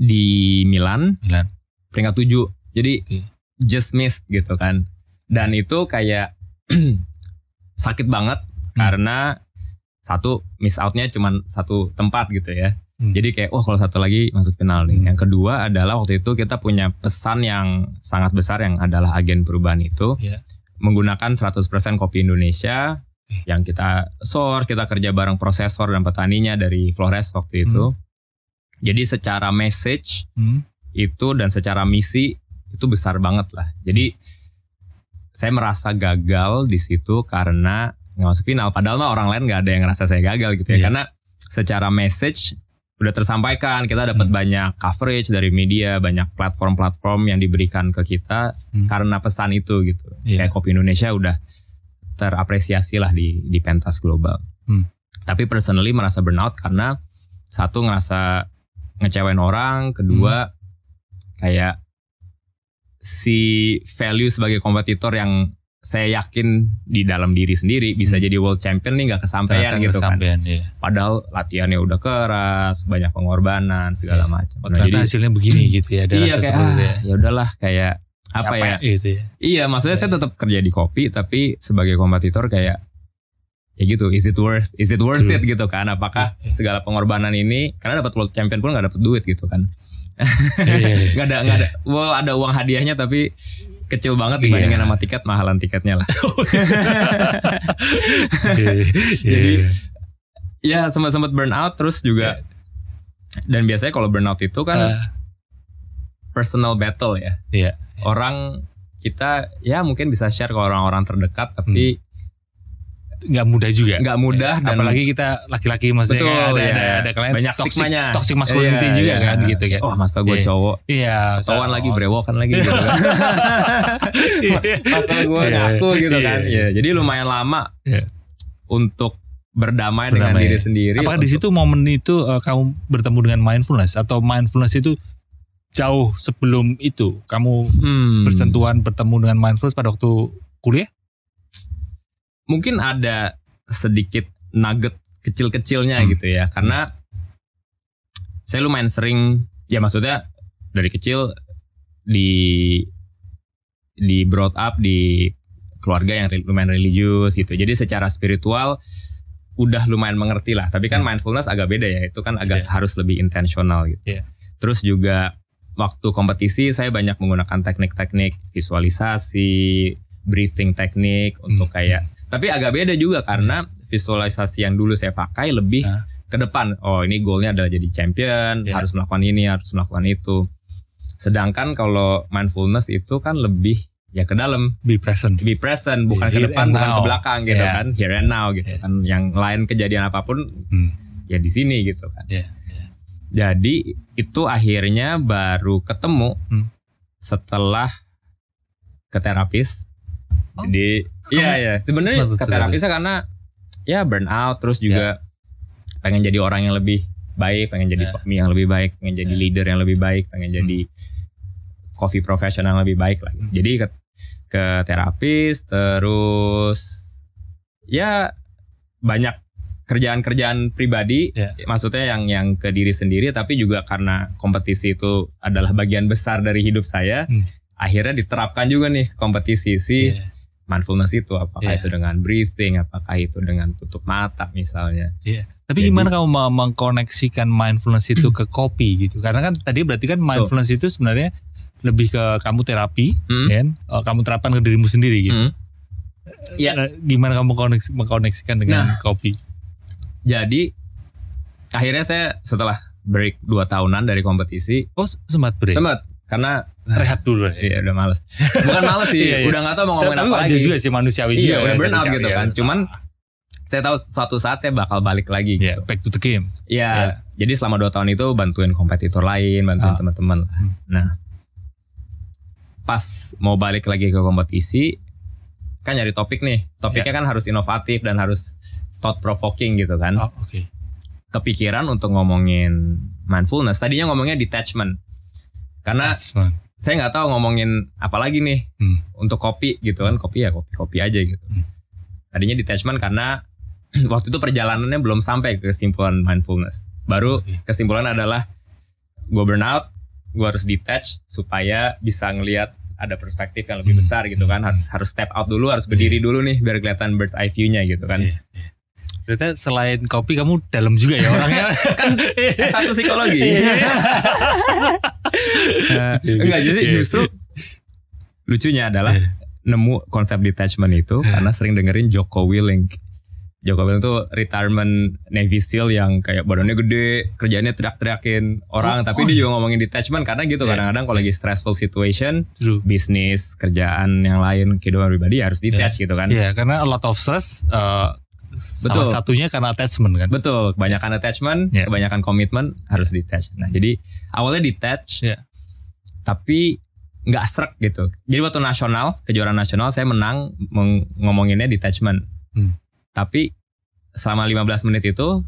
di Milan. Milan. Peringkat 7. Jadi okay. just missed gitu kan. Dan itu kayak sakit banget hmm. karena satu miss outnya cuma satu tempat gitu ya. Hmm. Jadi kayak wah oh, kalau satu lagi masuk final nih. Hmm. Yang kedua adalah waktu itu kita punya pesan yang sangat besar yang adalah agen perubahan itu yeah. menggunakan 100% kopi Indonesia yang kita source, kita kerja bareng prosesor dan petaninya dari Flores waktu itu. Hmm. Jadi secara message hmm. itu dan secara misi itu besar banget lah. Jadi saya merasa gagal di situ karena nggak masuk final. Padahal mah orang lain nggak ada yang ngerasa saya gagal gitu ya. Yeah. Karena secara message udah tersampaikan, kita dapat hmm. banyak coverage dari media, banyak platform-platform yang diberikan ke kita hmm. karena pesan itu gitu. Yeah. Kayak Kopi Indonesia udah terapresiasi lah di di pentas global. Hmm. Tapi personally merasa burnout karena satu ngerasa ngecewain orang, kedua hmm. kayak si value sebagai kompetitor yang saya yakin di dalam diri sendiri bisa hmm. jadi world champion nih nggak kesampaian gitu kan. Iya. Padahal latihannya udah keras, banyak pengorbanan segala iya. macam. Oh, nah, jadi hasilnya begini gitu ya. iya kayak ya. ah, ya udahlah kayak apa ya? Itu ya? Iya, maksudnya ya. saya tetap kerja di kopi tapi sebagai kompetitor kayak ya gitu, is it worth is it worth it gitu kan? Apakah iya, iya. segala pengorbanan ini karena dapat world champion pun nggak dapat duit gitu kan? Iya, nggak ada nggak ada, well ada uang hadiahnya tapi kecil banget dibandingkan sama tiket mahalan tiketnya lah. Jadi ya sempat-sempat burn out terus juga dan biasanya kalau burn out itu kan ah personal battle ya. Iya. Yeah, Orang kita ya mungkin bisa share ke orang-orang terdekat tapi hmm nggak mudah juga nggak mudah ya, dan apalagi kita laki-laki maksudnya betul, ada, ya. ada ada kalian banyak toksiknya toksik toxic masculinity yeah, juga yeah, kan gitu kan oh masa gue yeah. cowok iya yeah, tawan lagi brewokan lagi gitu kan iya. masa gue yeah. ngaku gitu yeah. kan ya yeah. jadi lumayan lama yeah. untuk berdamai, berdamai dengan diri sendiri apakah di situ momen itu uh, kamu bertemu dengan mindfulness atau mindfulness itu jauh sebelum itu kamu hmm. bersentuhan bertemu dengan mindfulness pada waktu kuliah? Mungkin ada sedikit nugget kecil-kecilnya hmm. gitu ya karena saya lumayan sering ya maksudnya dari kecil di di brought up di keluarga yang lumayan religius gitu jadi secara spiritual udah lumayan mengerti lah tapi kan hmm. mindfulness agak beda ya itu kan agak yeah. harus lebih intentional gitu yeah. terus juga waktu kompetisi saya banyak menggunakan teknik-teknik visualisasi, breathing teknik untuk hmm. kayak tapi agak beda juga karena visualisasi yang dulu saya pakai lebih nah. ke depan. Oh, ini goalnya adalah jadi champion, yeah. harus melakukan ini, harus melakukan itu. Sedangkan kalau mindfulness itu kan lebih ya ke dalam be present be present bukan ke depan bukan ke belakang gitu yeah. kan here and now gitu yeah. kan yang lain kejadian apapun hmm. ya di sini gitu kan yeah. Jadi itu akhirnya baru ketemu hmm. setelah ke terapis. Oh. Jadi iya ya, sebenarnya ke terapisnya karena ya burnout terus juga yeah. pengen jadi orang yang lebih baik, pengen jadi yeah. suami yang lebih baik, pengen jadi yeah. leader yang lebih baik, pengen hmm. jadi coffee professional yang lebih baik lagi. Hmm. Jadi ke, ke terapis terus ya banyak kerjaan-kerjaan pribadi, yeah. maksudnya yang yang ke diri sendiri, tapi juga karena kompetisi itu adalah bagian besar dari hidup saya, hmm. akhirnya diterapkan juga nih kompetisi si yeah. mindfulness itu, apakah yeah. itu dengan breathing, apakah itu dengan tutup mata misalnya. Yeah. Tapi Jadi, gimana kamu mengkoneksikan mindfulness itu ke kopi gitu? Karena kan tadi berarti kan mindfulness tuh. itu sebenarnya lebih ke kamu terapi, hmm. Ya kan? Oh, kamu terapkan ke dirimu sendiri gitu. Hmm. Ya. Gimana kamu mengkoneksikan dengan nah, kopi? Jadi akhirnya saya setelah break dua tahunan dari kompetisi. Oh, sempat break. Sempat karena rehat dulu ya iya, udah males bukan males sih iya, iya. udah gak tau mau ngomong tapi apa lagi juga sih manusiawi iya, juga udah ya, burn out gitu kan cuman saya tahu suatu saat saya bakal balik lagi yeah, gitu. back to the game Iya. yeah. jadi selama dua tahun itu bantuin kompetitor lain bantuin ah. teman-teman nah pas mau balik lagi ke kompetisi kan nyari topik nih topiknya yeah. kan harus inovatif dan harus thought provoking gitu kan. Oh, oke. Okay. Kepikiran untuk ngomongin mindfulness. Tadinya ngomongnya detachment. Karena detachment. saya nggak tahu ngomongin apa lagi nih hmm. untuk kopi gitu kan. Kopi ya kopi-kopi aja gitu. Hmm. Tadinya detachment karena waktu itu perjalanannya belum sampai ke kesimpulan mindfulness. Baru okay. kesimpulan adalah gue burnout, gue harus detach supaya bisa ngelihat ada perspektif yang lebih hmm. besar gitu kan hmm. harus harus step out dulu harus berdiri yeah. dulu nih biar kelihatan bird's eye view-nya gitu kan yeah, yeah. Ternyata selain kopi kamu dalam juga ya orangnya. kan satu psikologi. Iya. nah, enggak gitu. jadi justru lucunya adalah iya. nemu konsep detachment itu iya. karena sering dengerin Joko Willing. Joko Willing tuh retirement Navy SEAL yang kayak badannya gede, kerjanya teriak-teriakin orang, oh, tapi oh. dia juga ngomongin detachment karena gitu kadang-kadang yeah. kalau lagi stressful situation, True. bisnis, kerjaan yang lain, kehidupan pribadi ya harus detach yeah. gitu kan. Iya, yeah, karena a lot of stress uh, Betul. Salah satunya karena attachment kan. Betul, kebanyakan attachment, yeah. kebanyakan komitmen harus detach. Nah, jadi awalnya detach. Yeah. Tapi nggak serak gitu. Jadi waktu nasional, kejuaraan nasional saya menang ngomonginnya detachment. Hmm. Tapi selama 15 menit itu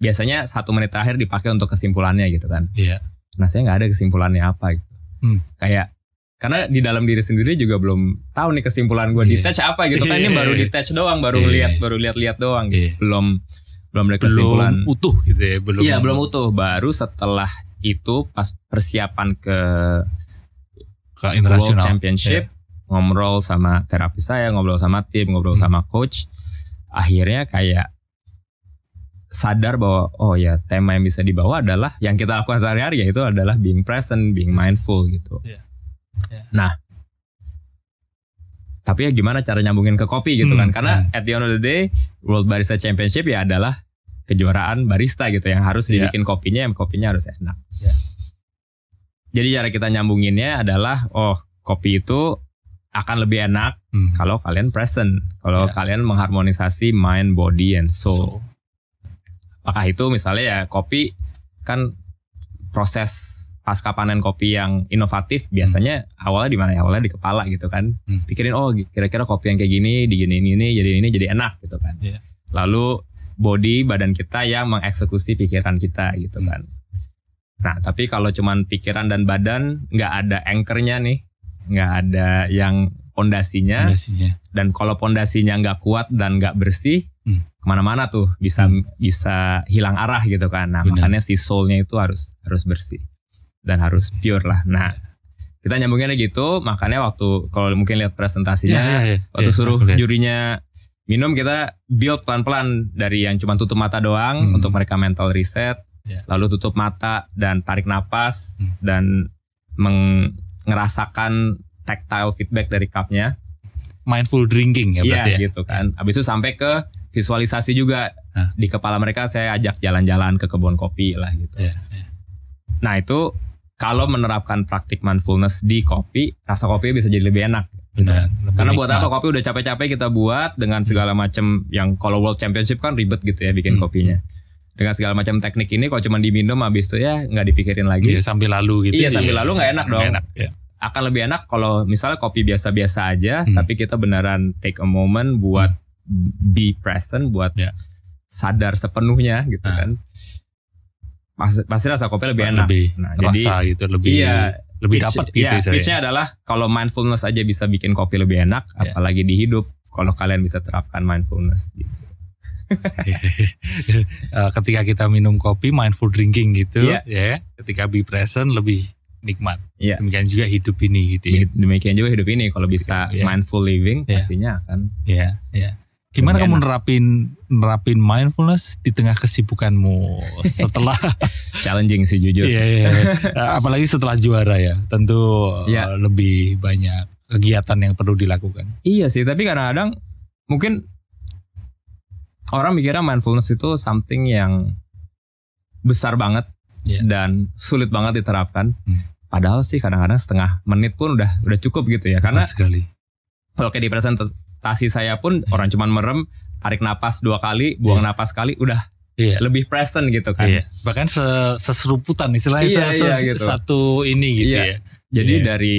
biasanya satu menit terakhir dipakai untuk kesimpulannya gitu kan. Iya. Yeah. Nah saya nggak ada kesimpulannya apa gitu. Hmm. Kayak karena di dalam diri sendiri juga belum tahu nih kesimpulan gue yeah. detach apa gitu kan ini iya. baru detach doang baru yeah. lihat baru lihat-lihat doang gitu yeah. belum belum ada kesimpulan belum utuh gitu ya belum iya belum utuh baru setelah itu pas persiapan ke ke international Championship yeah. ngobrol sama terapis saya ngobrol sama tim ngobrol hmm. sama coach akhirnya kayak sadar bahwa oh ya tema yang bisa dibawa adalah yang kita lakukan sehari-hari yaitu adalah being present, being mindful gitu. Yeah. Yeah. Nah, tapi ya gimana cara nyambungin ke kopi gitu hmm, kan? Karena hmm. at the end of the day, World Barista Championship ya adalah kejuaraan barista gitu yang harus ya. dibikin kopinya, yang kopinya harus enak. Yeah. Jadi cara kita nyambunginnya adalah, oh kopi itu akan lebih enak hmm. kalau kalian present, kalau yeah. kalian mengharmonisasi mind, body, and soul. So. Apakah itu misalnya ya kopi kan proses pasca panen kopi yang inovatif biasanya hmm. awalnya di mana ya awalnya di kepala gitu kan hmm. pikirin oh kira-kira kopi yang kayak gini diginiin ini jadi ini jadi enak gitu kan yeah. lalu body badan kita yang mengeksekusi pikiran kita gitu hmm. kan nah tapi kalau cuman pikiran dan badan nggak ada anchornya nih nggak ada yang pondasinya dan kalau pondasinya nggak kuat dan nggak bersih hmm. kemana-mana tuh bisa hmm. bisa hilang arah gitu kan nah makanya si soulnya itu harus harus bersih dan harus pure lah. Nah, kita nyambunginnya gitu, makanya waktu kalau mungkin lihat presentasinya, yeah, yeah, yeah. waktu yeah, suruh jurinya minum kita build pelan-pelan dari yang cuma tutup mata doang hmm. untuk mereka mental reset, yeah. lalu tutup mata dan tarik napas hmm. dan mengerasakan tactile feedback dari cupnya. Mindful drinking ya iya, berarti yeah, ya. gitu kan. Abis itu sampai ke visualisasi juga huh. di kepala mereka saya ajak jalan-jalan ke kebun kopi lah gitu. Yeah, yeah. Nah itu kalau menerapkan praktik mindfulness di kopi, rasa kopi bisa jadi lebih enak. Gitu. Nah, Karena buat apa kopi udah capek-capek kita buat dengan segala macam yang kalau World Championship kan ribet gitu ya bikin hmm. kopinya. Dengan segala macam teknik ini kalau cuma diminum habis itu ya nggak dipikirin lagi. Iya sambil lalu gitu. Iya ya. sambil iya. lalu nggak enak dong. Enak, iya. Akan lebih enak kalau misalnya kopi biasa-biasa aja, hmm. tapi kita beneran take a moment buat hmm. be present, buat yeah. sadar sepenuhnya gitu nah. kan pasti rasa kopi lebih enak. Lebih nah, jadi gitu lebih iya, lebih dapat gitu ya, Pitchnya adalah kalau mindfulness aja bisa bikin kopi lebih enak, yeah. apalagi di hidup kalau kalian bisa terapkan mindfulness. Eh, ketika kita minum kopi mindful drinking gitu, yeah. yeah. Ketika be present lebih nikmat. Yeah. Demikian juga hidup ini gitu ya. Demikian juga hidup ini kalau bisa yeah. mindful living yeah. pastinya akan. Iya, yeah. iya. Yeah Gimana kamu nerapin nerapin mindfulness di tengah kesibukanmu setelah challenging sih jujur. Iya, iya. Apalagi setelah juara ya, tentu ya. lebih banyak kegiatan yang perlu dilakukan. Iya sih, tapi kadang-kadang mungkin orang mikirnya mindfulness itu something yang besar banget yeah. dan sulit banget diterapkan. Hmm. Padahal sih kadang-kadang setengah menit pun udah udah cukup gitu ya, karena Kalau kayak di presentasi adaptasi saya pun hmm. orang cuman merem, tarik napas dua kali, buang yeah. napas kali, udah yeah. lebih present gitu kan. Yeah. Bahkan se seseruputan istilahnya yeah, ses iya yeah, gitu. satu ini gitu yeah. ya. Jadi yeah. dari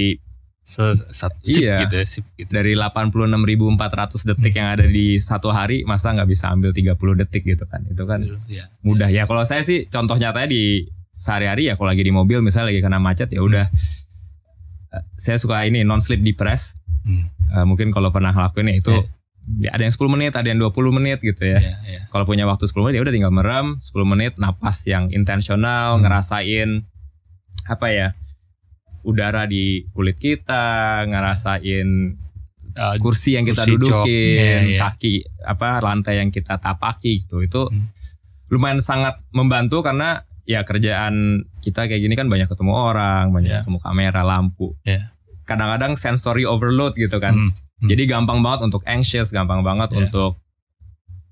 satu iya. gitu, sip, ya, gitu. Dari 86.400 detik hmm. yang ada di satu hari, masa nggak bisa ambil 30 detik gitu kan? Itu kan iya. mudah ya. Kalau saya sih contoh nyatanya di sehari-hari ya kalau lagi di mobil misalnya lagi kena macet ya udah hmm. saya suka ini non sleep depressed Hmm. Uh, mungkin kalau pernah ngelakuin ya itu yeah. Ya ada yang 10 menit, ada yang 20 menit gitu ya. Yeah, yeah. Kalau punya waktu 10 menit ya udah tinggal merem 10 menit napas yang intensional, hmm. ngerasain apa ya? udara di kulit kita, ngerasain uh, kursi yang kursi kita dudukin, yeah, yeah. kaki apa lantai yang kita tapaki gitu. Itu hmm. lumayan sangat membantu karena ya kerjaan kita kayak gini kan banyak ketemu orang, banyak yeah. ketemu kamera, lampu. Yeah kadang-kadang sensory overload gitu kan. Hmm. Hmm. Jadi gampang banget untuk anxious, gampang banget yeah. untuk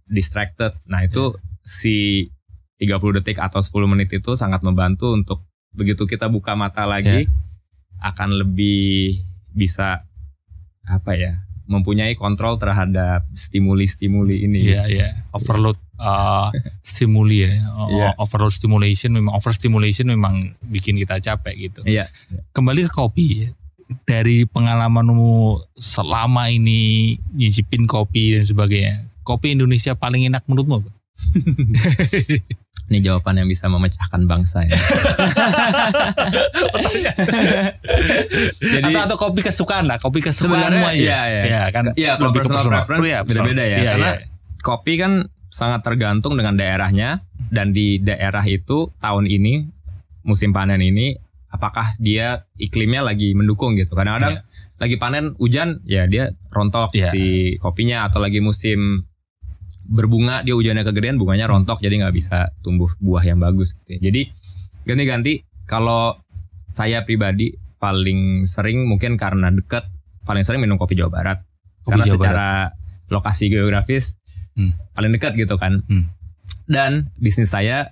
distracted. Nah, itu yeah. si 30 detik atau 10 menit itu sangat membantu untuk begitu kita buka mata lagi yeah. akan lebih bisa apa ya? mempunyai kontrol terhadap stimuli-stimuli ini. Iya, yeah, iya. Yeah. Overload uh, stimuli ya. Yeah. Overload stimulation memang overstimulation memang bikin kita capek gitu. Iya. Yeah. Kembali ke kopi dari pengalamanmu selama ini nyicipin kopi dan sebagainya, kopi Indonesia paling enak menurutmu? Ini jawaban yang bisa memecahkan bangsa ya. Jadi atau, atau kopi kesukaan lah, kopi kesukaanmu aja. Iya, iya. Ya, kan ya, kalau lebih personal, personal preference ya, beda-beda ya. ya karena ya. kopi kan sangat tergantung dengan daerahnya dan di daerah itu tahun ini musim panen ini apakah dia iklimnya lagi mendukung gitu. Kadang-kadang yeah. lagi panen hujan ya dia rontok yeah. si kopinya atau lagi musim berbunga dia hujannya kegedean bunganya rontok jadi nggak bisa tumbuh buah yang bagus gitu. Ya. Jadi ganti-ganti kalau saya pribadi paling sering mungkin karena dekat paling sering minum kopi Jawa Barat. Kopi karena Jawa secara Barat. lokasi geografis hmm. paling dekat gitu kan. Hmm. Dan bisnis saya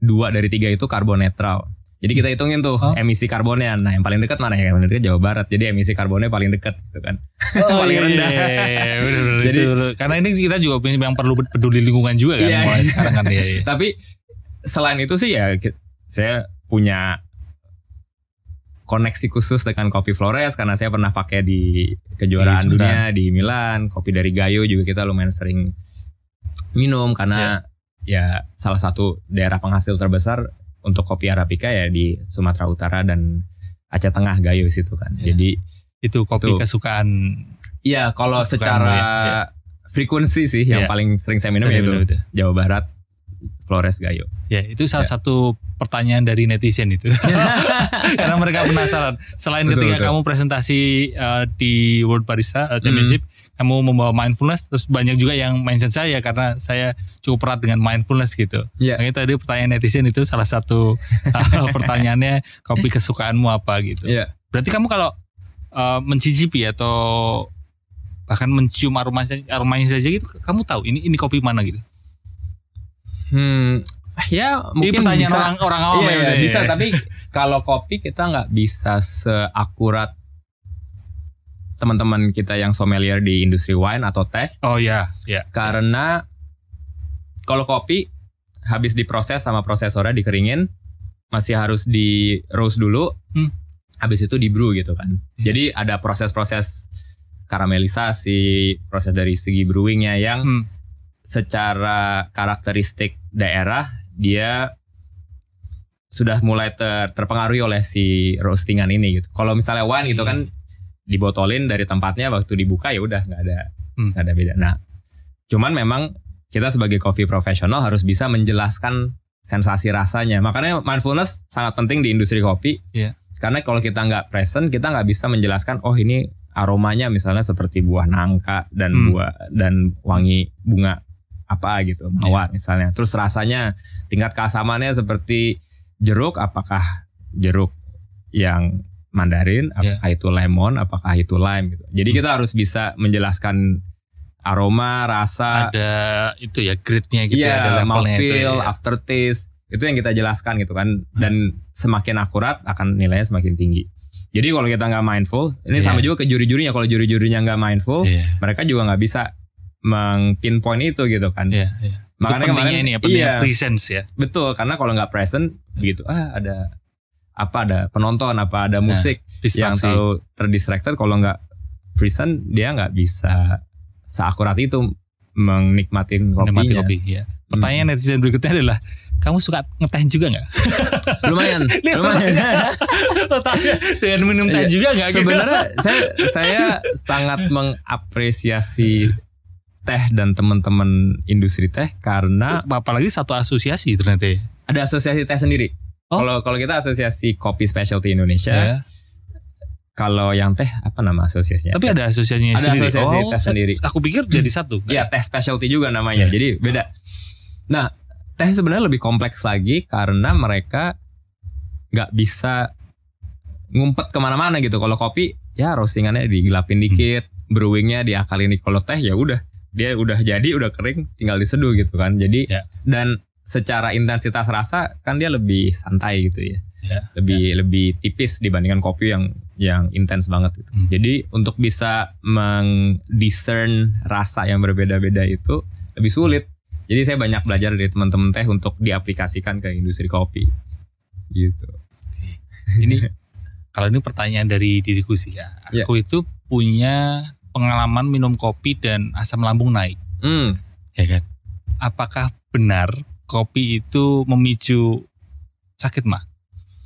dua dari tiga itu karbon netral. Jadi kita hitungin tuh oh. emisi karbonnya. Nah yang paling dekat mana ya? Yang paling dekat Jawa Barat. Jadi emisi karbonnya paling dekat gitu kan. Oh, paling iya, iya, rendah. Iya, iya, iya. bener, Jadi itu, karena ini kita juga yang perlu peduli lingkungan juga kan iya, mulai sekarang kan. Iya, iya. Tapi selain itu sih ya saya punya koneksi khusus dengan kopi Flores karena saya pernah pakai di kejuaraan iya, dunia di Milan. Kopi dari Gayo juga kita lumayan sering minum karena yeah. ya salah satu daerah penghasil terbesar untuk kopi arabica ya di Sumatera Utara dan Aceh Tengah Gayo situ kan. Ya. Jadi itu kopi itu. kesukaan. Iya, kalau secara ya. Iya. frekuensi sih yang ya. paling sering saya minum itu, itu. Jawa Barat, Flores Gayo. Ya, itu salah ya. satu pertanyaan dari netizen itu. Karena mereka penasaran. Selain betul, ketika betul. kamu presentasi uh, di World Barista uh, Championship, hmm. kamu membawa mindfulness, terus banyak juga yang mention saya karena saya cukup erat dengan mindfulness gitu. Ya. Makanya tadi pertanyaan netizen itu salah satu uh, pertanyaannya kopi kesukaanmu apa gitu. Ya. Berarti kamu kalau uh, mencicipi atau bahkan mencium aromanya aromanya saja gitu kamu tahu ini ini kopi mana gitu Hmm, ah, ya mungkin Ini pertanyaan bisa, orang orang awam yeah, ya, iya, bisa. Tapi kalau kopi kita nggak bisa seakurat teman-teman kita yang sommelier di industri wine atau teh. Oh ya, yeah, ya. Yeah. Karena kalau kopi habis diproses sama prosesornya dikeringin, masih harus di roast dulu. Hmm. Habis itu di brew gitu kan. Hmm. Jadi ada proses-proses karamelisasi, proses dari segi brewingnya yang hmm secara karakteristik daerah dia sudah mulai ter, terpengaruhi oleh si roastingan ini gitu. Kalau misalnya wine gitu kan dibotolin dari tempatnya waktu dibuka ya udah nggak ada hmm. nggak gak ada beda. Nah, cuman memang kita sebagai coffee profesional harus bisa menjelaskan sensasi rasanya. Makanya mindfulness sangat penting di industri kopi. Yeah. Karena kalau kita nggak present, kita nggak bisa menjelaskan oh ini aromanya misalnya seperti buah nangka dan hmm. buah dan wangi bunga apa gitu iya. mawar yeah. misalnya terus rasanya tingkat keasamannya seperti jeruk apakah jeruk yang mandarin iya. apakah yeah. itu lemon apakah itu lime gitu jadi hmm. kita harus bisa menjelaskan aroma rasa ada itu ya nya gitu yeah, iya, ada levelnya mouthfeel, itu ya. aftertaste itu yang kita jelaskan gitu kan hmm. dan semakin akurat akan nilainya semakin tinggi jadi kalau kita nggak mindful ini yeah. sama juga ke juri-jurinya kalau juri-jurinya nggak mindful yeah. mereka juga nggak bisa meng point itu gitu kan. Iya, iya. Makanya kemarin ini ya, iya, presence ya. Betul, karena kalau nggak present gitu, ah ada apa ada penonton apa ada nah, musik nah, yang terlalu terdistracted kalau nggak present dia nggak bisa seakurat itu menikmati kopinya. kopi, ya. Pertanyaan hmm. netizen berikutnya adalah kamu suka ngeteh juga nggak? lumayan, lumayan. Tanya, dengan minum teh iya. juga nggak? Gitu. Sebenarnya saya saya sangat mengapresiasi teh dan teman-teman industri teh karena oh, apalagi satu asosiasi ternyata ya. Ada asosiasi teh sendiri. Oh. Kalau oh. kalau kita asosiasi kopi specialty Indonesia. Yeah. Kalau yang teh apa nama asosiasinya? Tapi ada asosiasinya ada sendiri. asosiasi oh, teh sendiri. Aku pikir jadi hmm. satu. ya teh specialty juga namanya. Yeah. Jadi beda. Nah, teh sebenarnya lebih kompleks lagi karena mereka nggak bisa ngumpet kemana-mana gitu. Kalau kopi ya roastingannya digelapin dikit, hmm. brewingnya diakalin. Kalau teh ya udah dia udah jadi udah kering tinggal diseduh gitu kan jadi yeah. dan secara intensitas rasa kan dia lebih santai gitu ya yeah. lebih yeah. lebih tipis dibandingkan kopi yang yang intens banget gitu mm. jadi untuk bisa mengdiscern rasa yang berbeda-beda itu lebih sulit jadi saya banyak belajar dari teman-teman teh untuk diaplikasikan ke industri kopi gitu ini kalau ini pertanyaan dari diriku sih ya, ya. aku yeah. itu punya pengalaman minum kopi dan asam lambung naik. Hmm. Ya kan? Apakah benar kopi itu memicu sakit mah?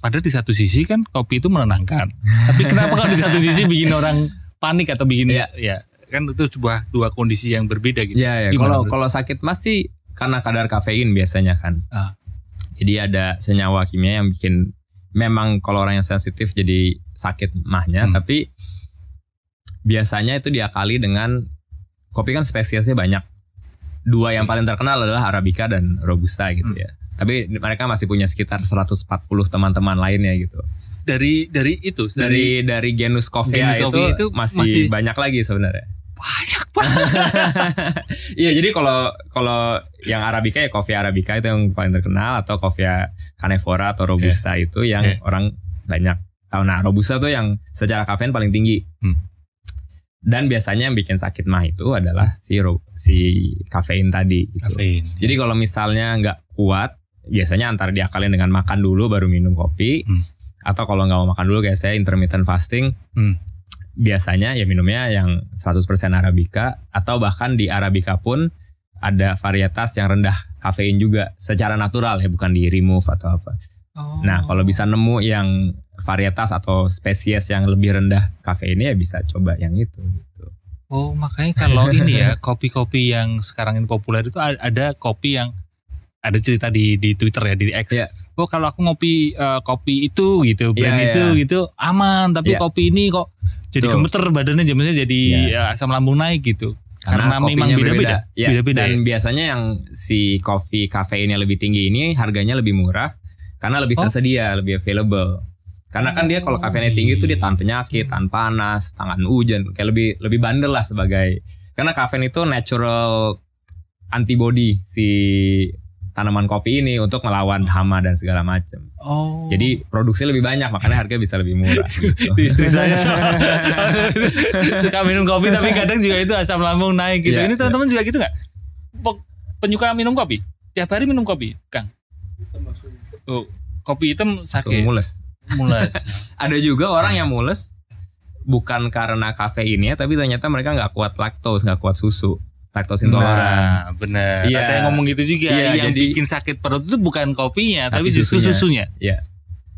Padahal di satu sisi kan kopi itu menenangkan. Tapi kenapa kalau di satu sisi bikin orang panik atau bikin ya, ya kan itu sebuah dua kondisi yang berbeda gitu. Iya, ya. kalau kalau sakit pasti karena kadar kafein biasanya kan. Ah. Jadi ada senyawa kimia yang bikin memang kalau orang yang sensitif jadi sakit mahnya hmm. tapi biasanya itu diakali dengan kopi kan spesiesnya banyak. Dua yang paling terkenal adalah Arabica dan Robusta gitu hmm. ya. Tapi mereka masih punya sekitar 140 teman-teman lainnya gitu. Dari dari itu dari dari, dari genus coffee genus itu, itu masih, masih banyak lagi sebenarnya. Banyak banget. Iya, jadi kalau kalau yang Arabica ya kopi Arabica itu yang paling terkenal atau kopi Canefora atau Robusta yeah. itu yang yeah. orang banyak tahu. Nah, Robusta tuh yang secara kafein paling tinggi. Hmm dan biasanya yang bikin sakit mah itu adalah si si kafein tadi gitu. kafein, ya. jadi kalau misalnya nggak kuat biasanya antar diakalin dengan makan dulu baru minum kopi hmm. atau kalau nggak mau makan dulu kayak saya intermittent fasting hmm. biasanya ya minumnya yang 100% arabica atau bahkan di arabica pun ada varietas yang rendah kafein juga secara natural ya bukan di remove atau apa Oh. Nah, kalau bisa nemu yang varietas atau spesies yang lebih rendah kafe ini ya bisa coba yang itu gitu. Oh, makanya kalau ini ya kopi-kopi yang sekarang ini populer itu ada kopi yang ada cerita di di Twitter ya di X. Yeah. Oh, kalau aku ngopi uh, kopi itu gitu, iya, brand yeah, itu iya. gitu aman, tapi yeah. kopi ini kok jadi Tuh. gemeter badannya jamnya jadi yeah. Iya. asam lambung naik gitu karena, karena memang beda-beda. beda dan ya. biasanya yang si kopi kafe kafeinnya lebih tinggi ini harganya lebih murah karena lebih oh. tersedia, oh. lebih available. Karena kan dia kalau kafeinnya tinggi itu dia tanpa penyakit, tanpa panas, tahan hujan, kayak lebih lebih bandel lah sebagai. Karena kafein itu natural antibody si tanaman kopi ini untuk melawan hama dan segala macam. Oh. Jadi produksi lebih banyak makanya harga bisa lebih murah. Gitu. Istri saya suka minum kopi tapi kadang juga itu asam lambung naik gitu. Ya, ini iya. teman-teman ya. juga gitu nggak? Penyuka minum kopi tiap hari minum kopi, Kang? Oh, kopi hitam sake. So, mules. Mules. Ada juga orang yang mules bukan karena kafeinnya tapi ternyata mereka nggak kuat laktos, nggak kuat susu laktos intoleran. Nah, benar. Ya. Ada yang ngomong gitu juga. Ya, yang jadi, bikin sakit perut itu bukan kopinya, tapi, tapi justru susunya. Iya.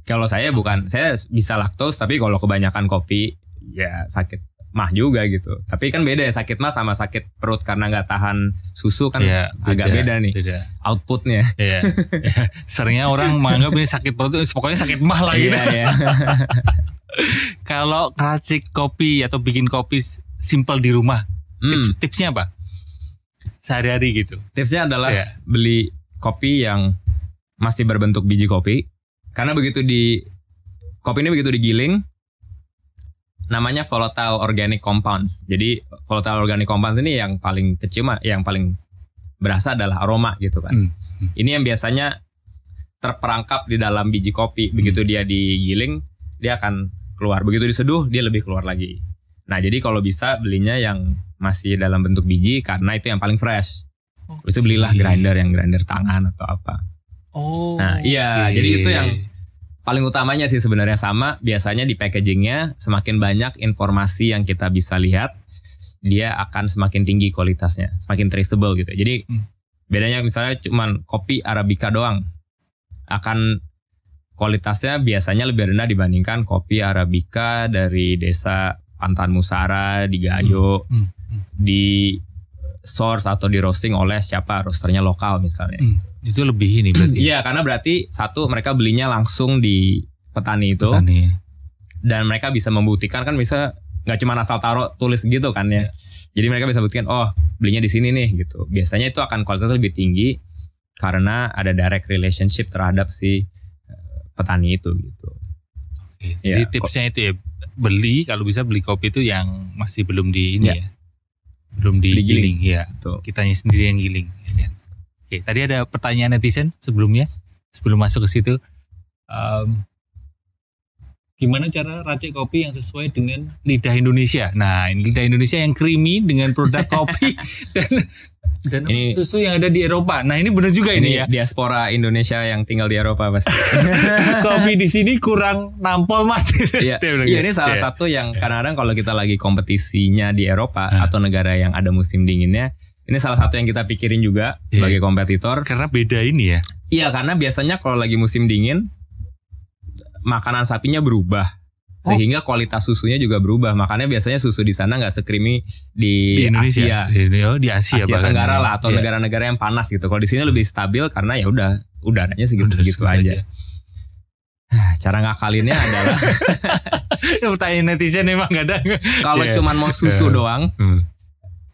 Kalau saya bukan, saya bisa laktos, tapi kalau kebanyakan kopi, ya sakit mah juga gitu. Tapi kan beda ya sakit mah sama sakit perut karena nggak tahan susu kan ya, beda, agak beda nih beda. outputnya. Iya. ya. Seringnya orang menganggap ini sakit perut eh, pokoknya sakit mah lah gitu. Iya, iya. Kalau klasik kopi atau bikin kopi simple di rumah, hmm. tipsnya apa? Sehari-hari gitu. Tipsnya adalah ya. beli kopi yang masih berbentuk biji kopi. Karena begitu di kopi ini begitu digiling, namanya volatile organic compounds. Jadi volatile organic compounds ini yang paling mah, yang paling berasa adalah aroma gitu kan. Hmm. Ini yang biasanya terperangkap di dalam biji kopi. Begitu hmm. dia digiling, dia akan keluar. Begitu diseduh, dia lebih keluar lagi. Nah, jadi kalau bisa belinya yang masih dalam bentuk biji karena itu yang paling fresh. Okay. Oh. Terus belilah iya. grinder yang grinder tangan atau apa. Oh. Nah, iya, okay. jadi itu yang paling utamanya sih sebenarnya sama biasanya di packagingnya semakin banyak informasi yang kita bisa lihat dia akan semakin tinggi kualitasnya semakin traceable gitu jadi hmm. bedanya misalnya cuman kopi arabica doang akan kualitasnya biasanya lebih rendah dibandingkan kopi arabica dari desa Pantan Musara di Gayo hmm. Hmm. hmm. di source atau di roasting oleh siapa roasternya lokal misalnya. Hmm, itu lebih ini berarti. Ya? Iya, karena berarti satu mereka belinya langsung di petani itu. Petani. Dan mereka bisa membuktikan kan bisa nggak cuma asal taruh tulis gitu kan ya. Iya. Jadi mereka bisa buktikan oh belinya di sini nih gitu. Biasanya itu akan kualitas lebih tinggi karena ada direct relationship terhadap si eh, petani itu gitu. Oke, jadi ya, tipsnya itu ya beli kalau bisa beli kopi itu yang masih belum di ini iya. ya. ya belum digiling, ya. Tuh. Kitanya sendiri yang giling. Ya kan? Oke, tadi ada pertanyaan netizen sebelumnya, sebelum masuk ke situ. Um, gimana cara racik kopi yang sesuai dengan lidah Indonesia? Nah, lidah Indonesia yang creamy dengan produk kopi dan dan ini, susu yang ada di Eropa. Nah ini benar juga ini, ini ya. Diaspora Indonesia yang tinggal di Eropa pasti. Kopi di sini kurang nampol mas. Iya ya, ini salah ya. satu yang iya. kadang-kadang kalau kita lagi kompetisinya di Eropa hmm. atau negara yang ada musim dinginnya, ini salah satu yang kita pikirin juga iya. sebagai kompetitor. Karena beda ini ya. Iya karena biasanya kalau lagi musim dingin makanan sapinya berubah Oh. sehingga kualitas susunya juga berubah. Makanya biasanya susu di sana nggak sekrimi di, di Indonesia. Asia, di, oh, di Asia, Asia Tenggara ya. lah atau iya. negara-negara yeah. yang panas gitu. Kalau di sini lebih stabil karena ya udah udaranya segitu-segitu aja. aja. Ah, cara ngakalinnya adalah pertanyaan netizen emang ada. kalau yeah. cuman mau susu eh, doang hmm.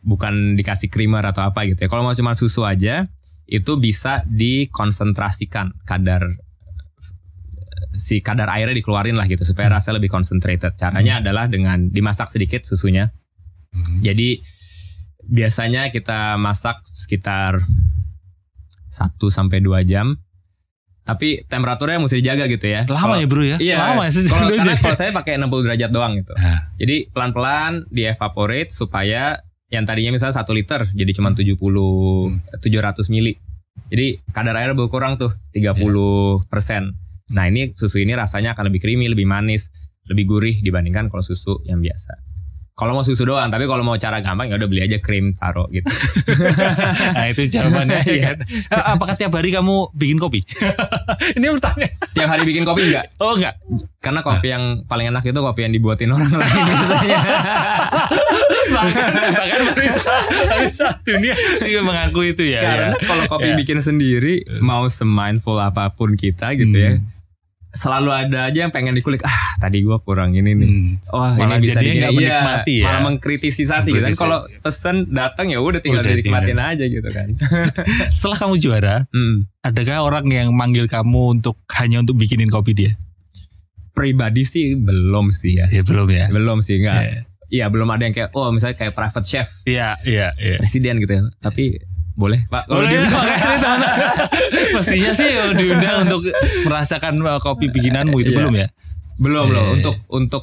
bukan dikasih creamer atau apa gitu ya. Kalau mau cuma susu aja itu bisa dikonsentrasikan kadar si kadar airnya dikeluarin lah gitu supaya rasa lebih concentrated. Caranya hmm. adalah dengan dimasak sedikit susunya. Hmm. Jadi biasanya kita masak sekitar 1 sampai 2 jam. Tapi temperaturnya mesti dijaga gitu ya. Lama kalo, ya bro ya? Iya. Lama ya. Kalau, karena kalau saya pakai 60 derajat doang gitu. Nah. Jadi pelan-pelan di evaporate supaya yang tadinya misalnya 1 liter jadi cuma 70 hmm. 700 mili. Jadi kadar air berkurang tuh 30 yeah. persen. Nah ini susu ini rasanya akan lebih creamy, lebih manis, lebih gurih dibandingkan kalau susu yang biasa. Kalau mau susu doang, tapi kalau mau cara gampang ya udah beli aja krim taro gitu. nah itu jawabannya iya. ya kan. Eh, apakah tiap hari kamu bikin kopi? ini bertanya Tiap hari bikin kopi enggak? Oh enggak. Karena ah. kopi yang paling enak itu kopi yang dibuatin orang lain biasanya. bahkan bahkan bisa bisa dunia juga mengaku itu ya karena ya. kalau kopi ya. bikin sendiri hmm. mau semindful apapun kita gitu hmm. ya selalu ada aja yang pengen dikulik ah tadi gua kurang ini nih hmm. oh ini bisa jadi nggak iya, menikmati ya malah mengkritisisasi gitu kan kalau pesen datang ya udah tinggal udah, dinikmatin aja gitu kan setelah kamu juara hmm. adakah orang yang manggil kamu untuk hanya untuk bikinin kopi dia pribadi sih belum sih ya, ya belum ya belum sih nggak ya, ya. Iya belum ada yang kayak oh misalnya kayak private chef. Iya ya iya Presiden gitu ya. Tapi boleh pak kalau boleh, diundang ya. mestinya sih eh, diundang untuk merasakan eh, kopi bikinanmu itu yeah. belum ya belum belum yeah. Iya, untuk iya. untuk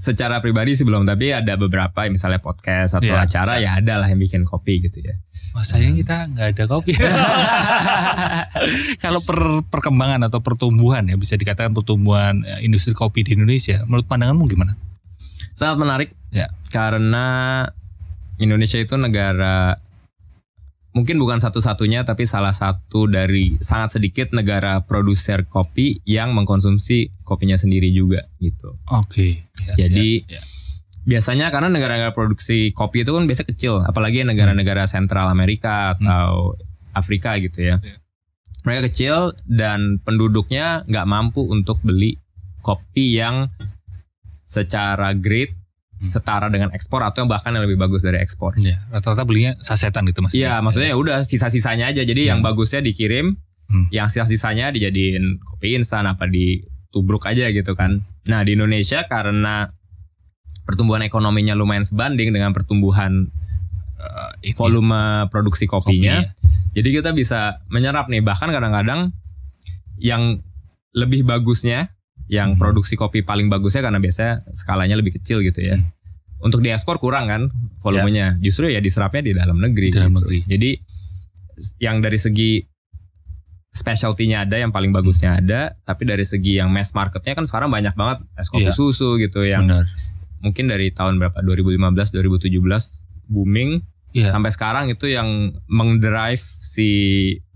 secara pribadi sih belum tapi ada beberapa ya misalnya podcast atau yeah. acara ya ada lah yang bikin kopi gitu ya Wah, sayang hmm. kita nggak ada kopi kalau per, perkembangan atau pertumbuhan ya bisa dikatakan pertumbuhan eh, industri kopi di Indonesia menurut pandanganmu gimana sangat menarik ya karena Indonesia itu negara mungkin bukan satu-satunya tapi salah satu dari sangat sedikit negara produser kopi yang mengkonsumsi kopinya sendiri juga gitu. Oke. Okay. Ya, yeah, Jadi yeah, yeah. biasanya karena negara-negara produksi kopi itu kan biasa kecil, apalagi negara-negara Central Amerika hmm. atau hmm. Afrika gitu ya. Yeah. Mereka kecil dan penduduknya nggak mampu untuk beli kopi yang secara grade Hmm. setara dengan ekspor atau bahkan yang lebih bagus dari ekspor. Iya, rata-rata belinya sasetan gitu mas. Iya, maksudnya ya udah sisa-sisanya aja. Jadi hmm. yang bagusnya dikirim, hmm. yang sisa-sisanya dijadiin kopi instan apa ditubruk aja gitu kan. Nah, di Indonesia karena pertumbuhan ekonominya lumayan sebanding dengan pertumbuhan uh, volume produksi kopinya. kopinya. Jadi kita bisa menyerap nih bahkan kadang-kadang yang lebih bagusnya yang produksi kopi paling bagusnya karena biasanya skalanya lebih kecil gitu ya. Hmm. Untuk diekspor kurang kan volumenya. Ya. Justru ya diserapnya di dalam negeri. Di dalam gitu. negeri. Jadi yang dari segi specialty-nya ada, yang paling bagusnya ada, tapi dari segi yang mass market-nya kan sekarang banyak banget es kopi ya. susu gitu yang Benar. mungkin dari tahun berapa 2015 2017 booming ya. sampai sekarang itu yang mengdrive si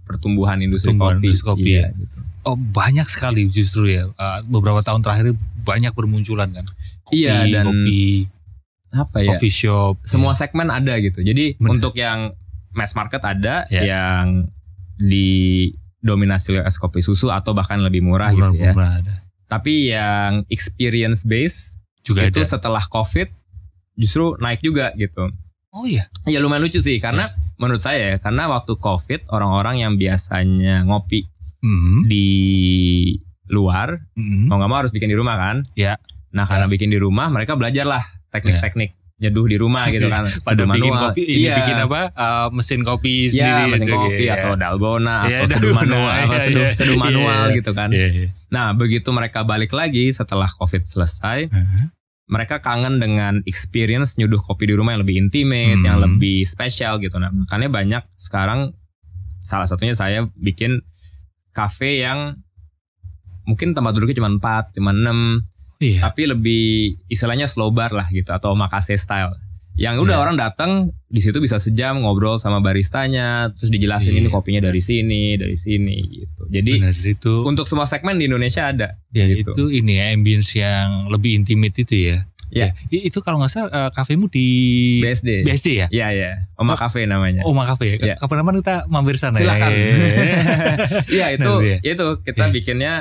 pertumbuhan industri kopi. Industri kopi. Iya, ya. gitu oh, banyak sekali justru ya ah, beberapa tahun terakhir banyak bermunculan kan kopi, iya dan kopi apa ya coffee shop semua ya. segmen ada gitu jadi Bener. untuk yang mass market ada ya. yang di dominasi es kopi susu atau bahkan lebih murah, murah gitu ya murah ada. tapi yang experience base juga itu ada. setelah covid justru naik juga gitu oh iya ya lumayan lucu sih karena ya. menurut saya ya, karena waktu covid orang-orang yang biasanya ngopi mm-hmm. di luar, mm-hmm. mau nggak mau harus bikin di rumah kan? Iya. Nah karena ya. bikin di rumah, mereka belajar lah teknik-teknik ya. nyeduh di rumah gitu kan. Pada manual. bikin kopi, iya. bikin apa? Uh, mesin kopi iya, sendiri. ya, mesin gitu, kopi ya. atau dalgona ya, atau seduh manual, ya, atau seduh, yeah. Iya. manual ya. gitu kan. ya, ya. Nah begitu mereka balik lagi setelah COVID selesai. Uh-huh mereka kangen dengan experience nyeduh kopi di rumah yang lebih intimate, hmm. yang lebih spesial gitu. Nah, makanya banyak sekarang salah satunya saya bikin kafe yang mungkin tempat duduknya cuma empat, cuma enam, Iya. Tapi lebih istilahnya slow bar lah gitu atau Makase style. Yang udah iya. orang datang di situ bisa sejam ngobrol sama baristanya, terus dijelasin ini iya. kopinya dari sini, dari sini gitu. Jadi Benar, itu untuk semua segmen di Indonesia ada. Ya gitu. itu ini ya ambience yang lebih intimate itu ya. Ya, ya. itu kalau nggak salah uh, kafemu di BSD. BSD ya? Ya iya. iya. Oh, oh, Oma Cafe namanya. Oma Cafe. Ya. Kapan-kapan kita mampir sana ya. Silakan. ya. Iya, itu ya. itu kita ya. bikinnya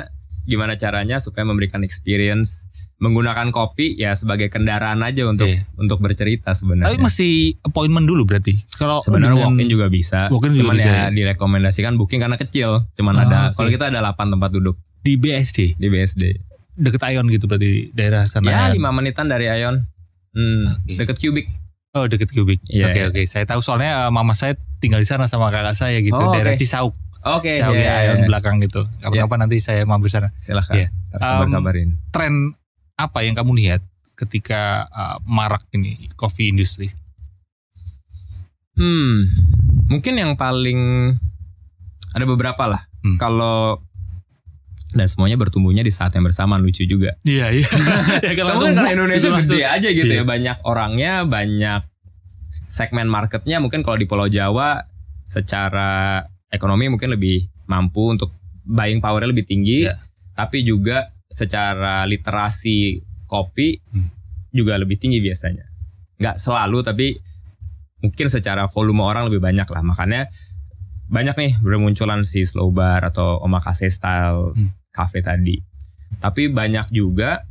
gimana caranya supaya memberikan experience menggunakan kopi ya sebagai kendaraan aja untuk ya. untuk bercerita sebenarnya. Tapi mesti appointment dulu berarti. Kalau sebenarnya walk-in juga bisa. Walk-in juga cuman bisa. ya, ya? direkomendasikan booking karena kecil, cuman ah, ada okay. kalau kita ada 8 tempat duduk. Di BSD. Di BSD deket Ayon gitu berarti daerah sana. Ya lima menitan dari Ayon Hmm, okay. deket Cubic. Oh deket Cubic. Iya. Oke yeah, oke. Okay, yeah. Saya tahu soalnya eh, mama saya tinggal di sana sama kakak saya gitu oh, daerah okay. Cisauk. Oke. Okay, Cisauk yeah, Ion iya, yeah. belakang gitu. Kapan-kapan yeah. nanti saya mampir sana. Silahkan. Yeah. Um, kabarin. Tren apa yang kamu lihat ketika uh, marak ini coffee industry? Hmm, mungkin yang paling ada beberapa lah. Hmm. Kalau dan semuanya bertumbuhnya di saat yang bersamaan lucu juga. Iya iya. ya, kalau langsung karena Indonesia langsung. gede aja gitu iya. ya banyak orangnya banyak segmen marketnya mungkin kalau di Pulau Jawa secara ekonomi mungkin lebih mampu untuk buying powernya lebih tinggi, yeah. tapi juga secara literasi kopi hmm. juga lebih tinggi biasanya. Nggak selalu tapi mungkin secara volume orang lebih banyak lah makanya banyak nih bermunculan si slow bar atau omakase style hmm kafe tadi. Tapi banyak juga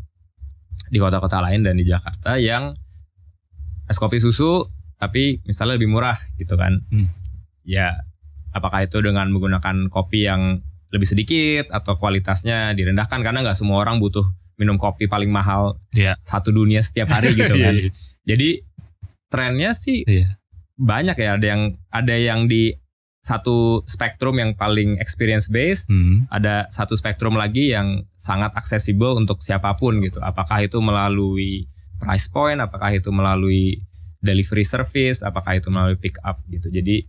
di kota-kota lain dan di Jakarta yang es kopi susu tapi misalnya lebih murah gitu kan. Hmm. Ya apakah itu dengan menggunakan kopi yang lebih sedikit atau kualitasnya direndahkan karena nggak semua orang butuh minum kopi paling mahal yeah. satu dunia setiap hari gitu iya, kan. Iya. Jadi trennya sih yeah. banyak ya ada yang ada yang di satu spektrum yang paling experience based, hmm. ada satu spektrum lagi yang sangat accessible untuk siapapun gitu. Apakah itu melalui price point, apakah itu melalui delivery service, apakah itu melalui pick up gitu. Jadi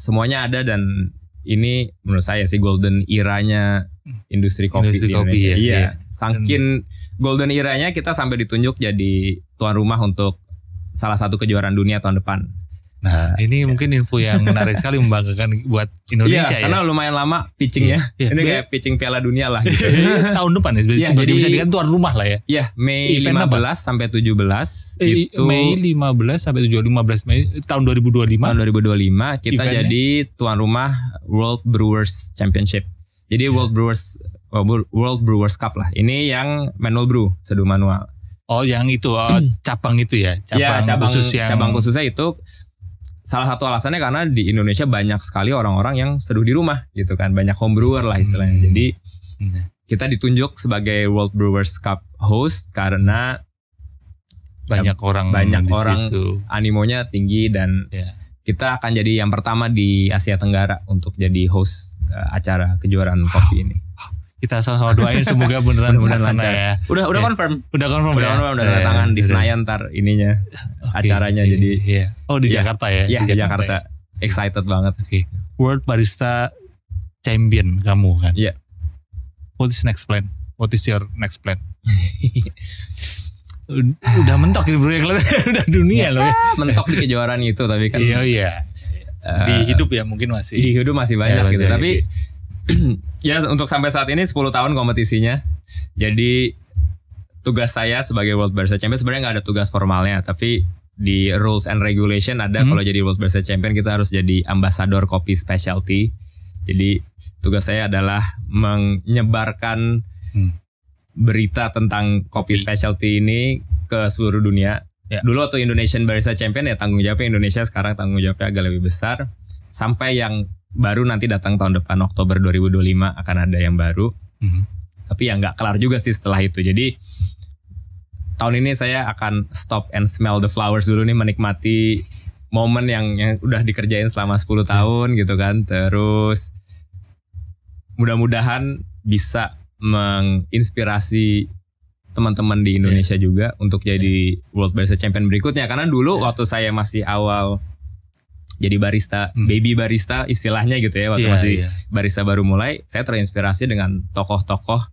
semuanya ada dan ini menurut saya sih golden iranya industri kopi industri di Indonesia. ya, iya, iya. Sangkin golden iranya kita sampai ditunjuk jadi tuan rumah untuk salah satu kejuaraan dunia tahun depan. Nah, ini ya. mungkin info yang menarik sekali membanggakan buat Indonesia iya, ya. Karena ya. lumayan lama pitchingnya. Ya, ya. Ini kayak pitching Piala Dunia lah. Gitu. Iya, tahun depan ya, ya jadi bisa dikatakan tuan rumah lah ya. Iya, Mei Event 15 apa? sampai 17 eh, itu Mei 15 sampai 7 15 Mei tahun 2025. Tahun 2025 kita Eventnya. jadi tuan rumah World Brewers Championship. Jadi ya. World Brewers oh, World Brewers Cup lah. Ini yang manual brew, seduh manual. Oh, yang itu oh, cabang itu ya, cabang, ya, cabang khusus yang cabang khususnya itu salah satu alasannya karena di Indonesia banyak sekali orang-orang yang seduh di rumah gitu kan banyak home brewer lah istilahnya hmm. jadi hmm. kita ditunjuk sebagai World Brewers Cup host karena banyak ya, orang banyak orang situ. animonya tinggi dan yeah. kita akan jadi yang pertama di Asia Tenggara untuk jadi host eh, acara kejuaraan wow. kopi ini kita sama-sama doain semoga beneran beneran lancar ya. Udah udah yeah. confirm. Udah confirm udah ya. Confirm, udah yeah. Iya, tangan ya, di Senayan ntar ininya okay, acaranya okay, iya. jadi. Yeah. Oh di yeah. Jakarta ya. Yeah, di, Jakarta. Jakarta. Ya. Excited banget. Oke. Okay. World Barista Champion kamu kan. Iya. Yeah. What is next plan? What is your next plan? udah mentok gitu bro ya udah dunia iya. loh ya. Ah, mentok di kejuaraan itu tapi kan iya iya eh, di hidup ya mungkin masih di hidup masih banyak ya, gitu masih, tapi iya ya untuk sampai saat ini 10 tahun kompetisinya. Jadi tugas saya sebagai World Barista Champion sebenarnya nggak ada tugas formalnya, tapi di rules and regulation ada hmm. kalau jadi World Barista Champion kita harus jadi ambasador kopi specialty. Jadi tugas saya adalah menyebarkan hmm. berita tentang kopi specialty ini ke seluruh dunia. Ya. Dulu waktu Indonesian Barista Champion ya tanggung jawabnya Indonesia, sekarang tanggung jawabnya agak lebih besar. Sampai yang baru nanti datang tahun depan Oktober 2025 akan ada yang baru. Mm-hmm. Tapi ya nggak kelar juga sih setelah itu. Jadi tahun ini saya akan stop and smell the flowers dulu nih menikmati momen yang, yang udah dikerjain selama 10 iya. tahun gitu kan. Terus mudah-mudahan bisa menginspirasi teman-teman di iya. Indonesia yeah. juga untuk jadi yeah. World Barista Champion berikutnya karena dulu yeah. waktu saya masih awal jadi barista, hmm. baby barista istilahnya gitu ya waktu yeah, masih yeah. barista baru mulai, saya terinspirasi dengan tokoh-tokoh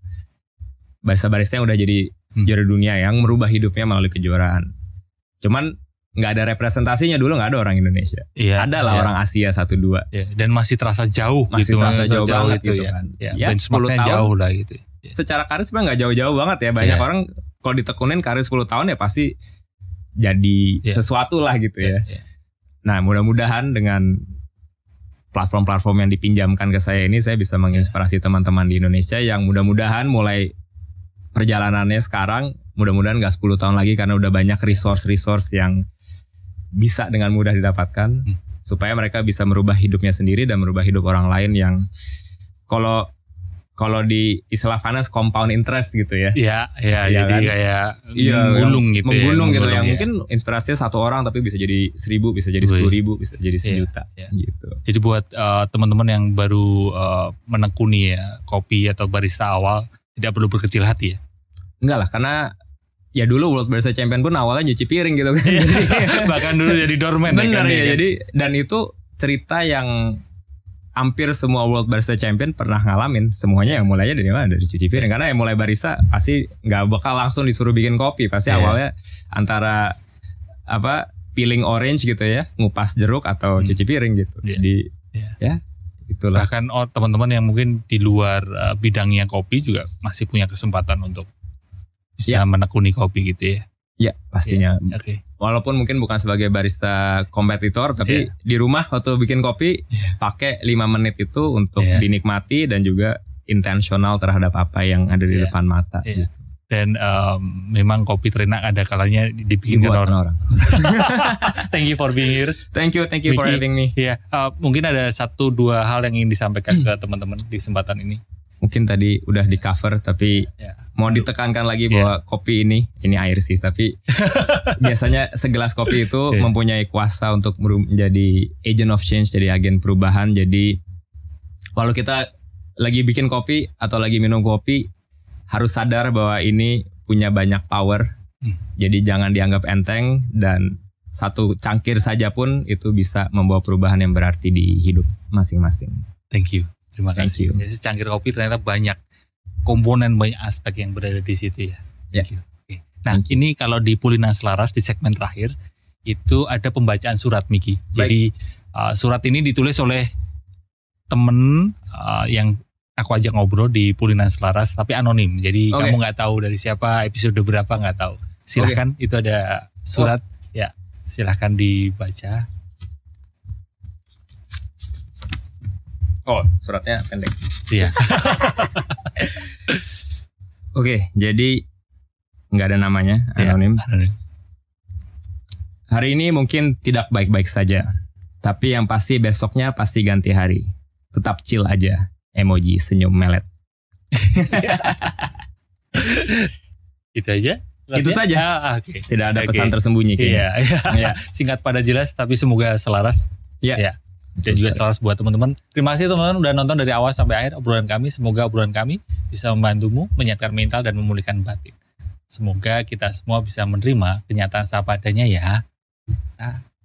barista-barista yang udah jadi hmm. juara dunia yang merubah hidupnya melalui kejuaraan. Cuman nggak ada representasinya dulu nggak ada orang Indonesia. Iya. Ada lah iya. orang Asia satu dua. Iya. Dan masih terasa jauh. Masih gitu, terasa jauh, jauh banget gitu iya. Kan. Iya, ya. kan. sepuluh Ya, Benchmarknya tahun, jauh lah gitu. ya. Secara karir sebenarnya nggak jauh-jauh banget ya. Banyak orang kalau ditekunin karir 10 tahun ya pasti jadi sesuatu lah gitu ya. Nah, mudah-mudahan dengan platform-platform yang dipinjamkan ke saya ini saya bisa iya. menginspirasi teman-teman di Indonesia yang mudah-mudahan mulai perjalanannya sekarang mudah-mudahan gak 10 tahun lagi karena udah banyak resource-resource yang bisa dengan mudah didapatkan hmm. supaya mereka bisa merubah hidupnya sendiri dan merubah hidup orang lain yang kalau kalau di istilah finance compound interest gitu ya. Iya, iya ya, jadi kan? kayak iya, gitu ya, menggulung gitu. Menggulung ya, gitu menggulung, ya. mungkin iya. inspirasinya satu orang tapi bisa jadi seribu, bisa jadi sepuluh ribu, bisa jadi iya, sejuta ya, ya. gitu. Jadi buat uh, teman-teman yang baru uh, menekuni ya kopi atau barista awal tidak perlu berkecil hati ya. Enggak lah karena ya dulu World Barista Champion pun awalnya nyuci piring gitu kan. bahkan dulu jadi doorman. Ya Bener kan, ya, kan, ya. Jadi dan itu cerita yang hampir semua World Barista Champion pernah ngalamin semuanya yang mulainya dari mana dari cuci piring karena yang mulai barista pasti nggak bakal langsung disuruh bikin kopi pasti yeah. awalnya antara apa peeling orange gitu ya ngupas jeruk atau hmm. cuci piring gitu yeah. jadi yeah. ya itulah bahkan oh, teman-teman yang mungkin di luar uh, bidangnya kopi juga masih punya kesempatan untuk iya. bisa yeah. menekuni kopi gitu ya Ya pastinya. Yeah, Oke. Okay. Walaupun mungkin bukan sebagai barista kompetitor, tapi yeah. di rumah waktu bikin kopi yeah. pakai lima menit itu untuk yeah. dinikmati dan juga intensional terhadap apa yang ada di yeah. depan mata. Yeah. Gitu. Dan um, memang kopi terenak ada kalanya dibikin Dibuat orang. orang. thank you for being here. Thank you, thank you for having me. Ya, yeah. uh, mungkin ada satu dua hal yang ingin disampaikan hmm. ke teman-teman di kesempatan ini mungkin tadi udah di cover tapi yeah. Iya. mau ditekankan lagi iya. bahwa kopi ini ini air sih tapi biasanya segelas kopi itu yeah. mempunyai kuasa untuk menjadi agent of change jadi agen perubahan jadi walau kita lagi bikin kopi atau lagi minum kopi harus sadar bahwa ini punya banyak power hmm. jadi jangan dianggap enteng dan satu cangkir saja pun itu bisa membawa perubahan yang berarti di hidup masing-masing thank you Terima Thank kasih. You. Jadi secangkir kopi ternyata banyak komponen banyak aspek yang berada di situ ya. ya. Thank yeah. you. Okay. Nah, Thank ini you. kalau di Pulina Selaras di segmen terakhir itu ada pembacaan surat Miki. Jadi uh, surat ini ditulis oleh temen uh, yang aku ajak ngobrol di Pulina Selaras tapi anonim. Jadi okay. kamu nggak tahu dari siapa, episode berapa nggak tahu. Silahkan okay. itu ada surat oh. ya. Silahkan dibaca. Oh, suratnya pendek. Iya. Oke, jadi nggak ada namanya, iya, anonim. anonim. Hari ini mungkin tidak baik-baik saja, tapi yang pasti besoknya pasti ganti hari. Tetap chill aja. Emoji senyum melet. Itu aja. Itu saja. Ah, ah okay. Tidak ada okay. pesan tersembunyi. Iya, yeah. Iya. Singkat pada jelas, tapi semoga selaras. Iya. Yeah. Yeah dan juga selaras buat teman-teman. Terima kasih teman-teman udah nonton dari awal sampai akhir obrolan kami. Semoga obrolan kami bisa membantumu menyatakan mental dan memulihkan batin. Semoga kita semua bisa menerima kenyataan seadanya ya. Nah.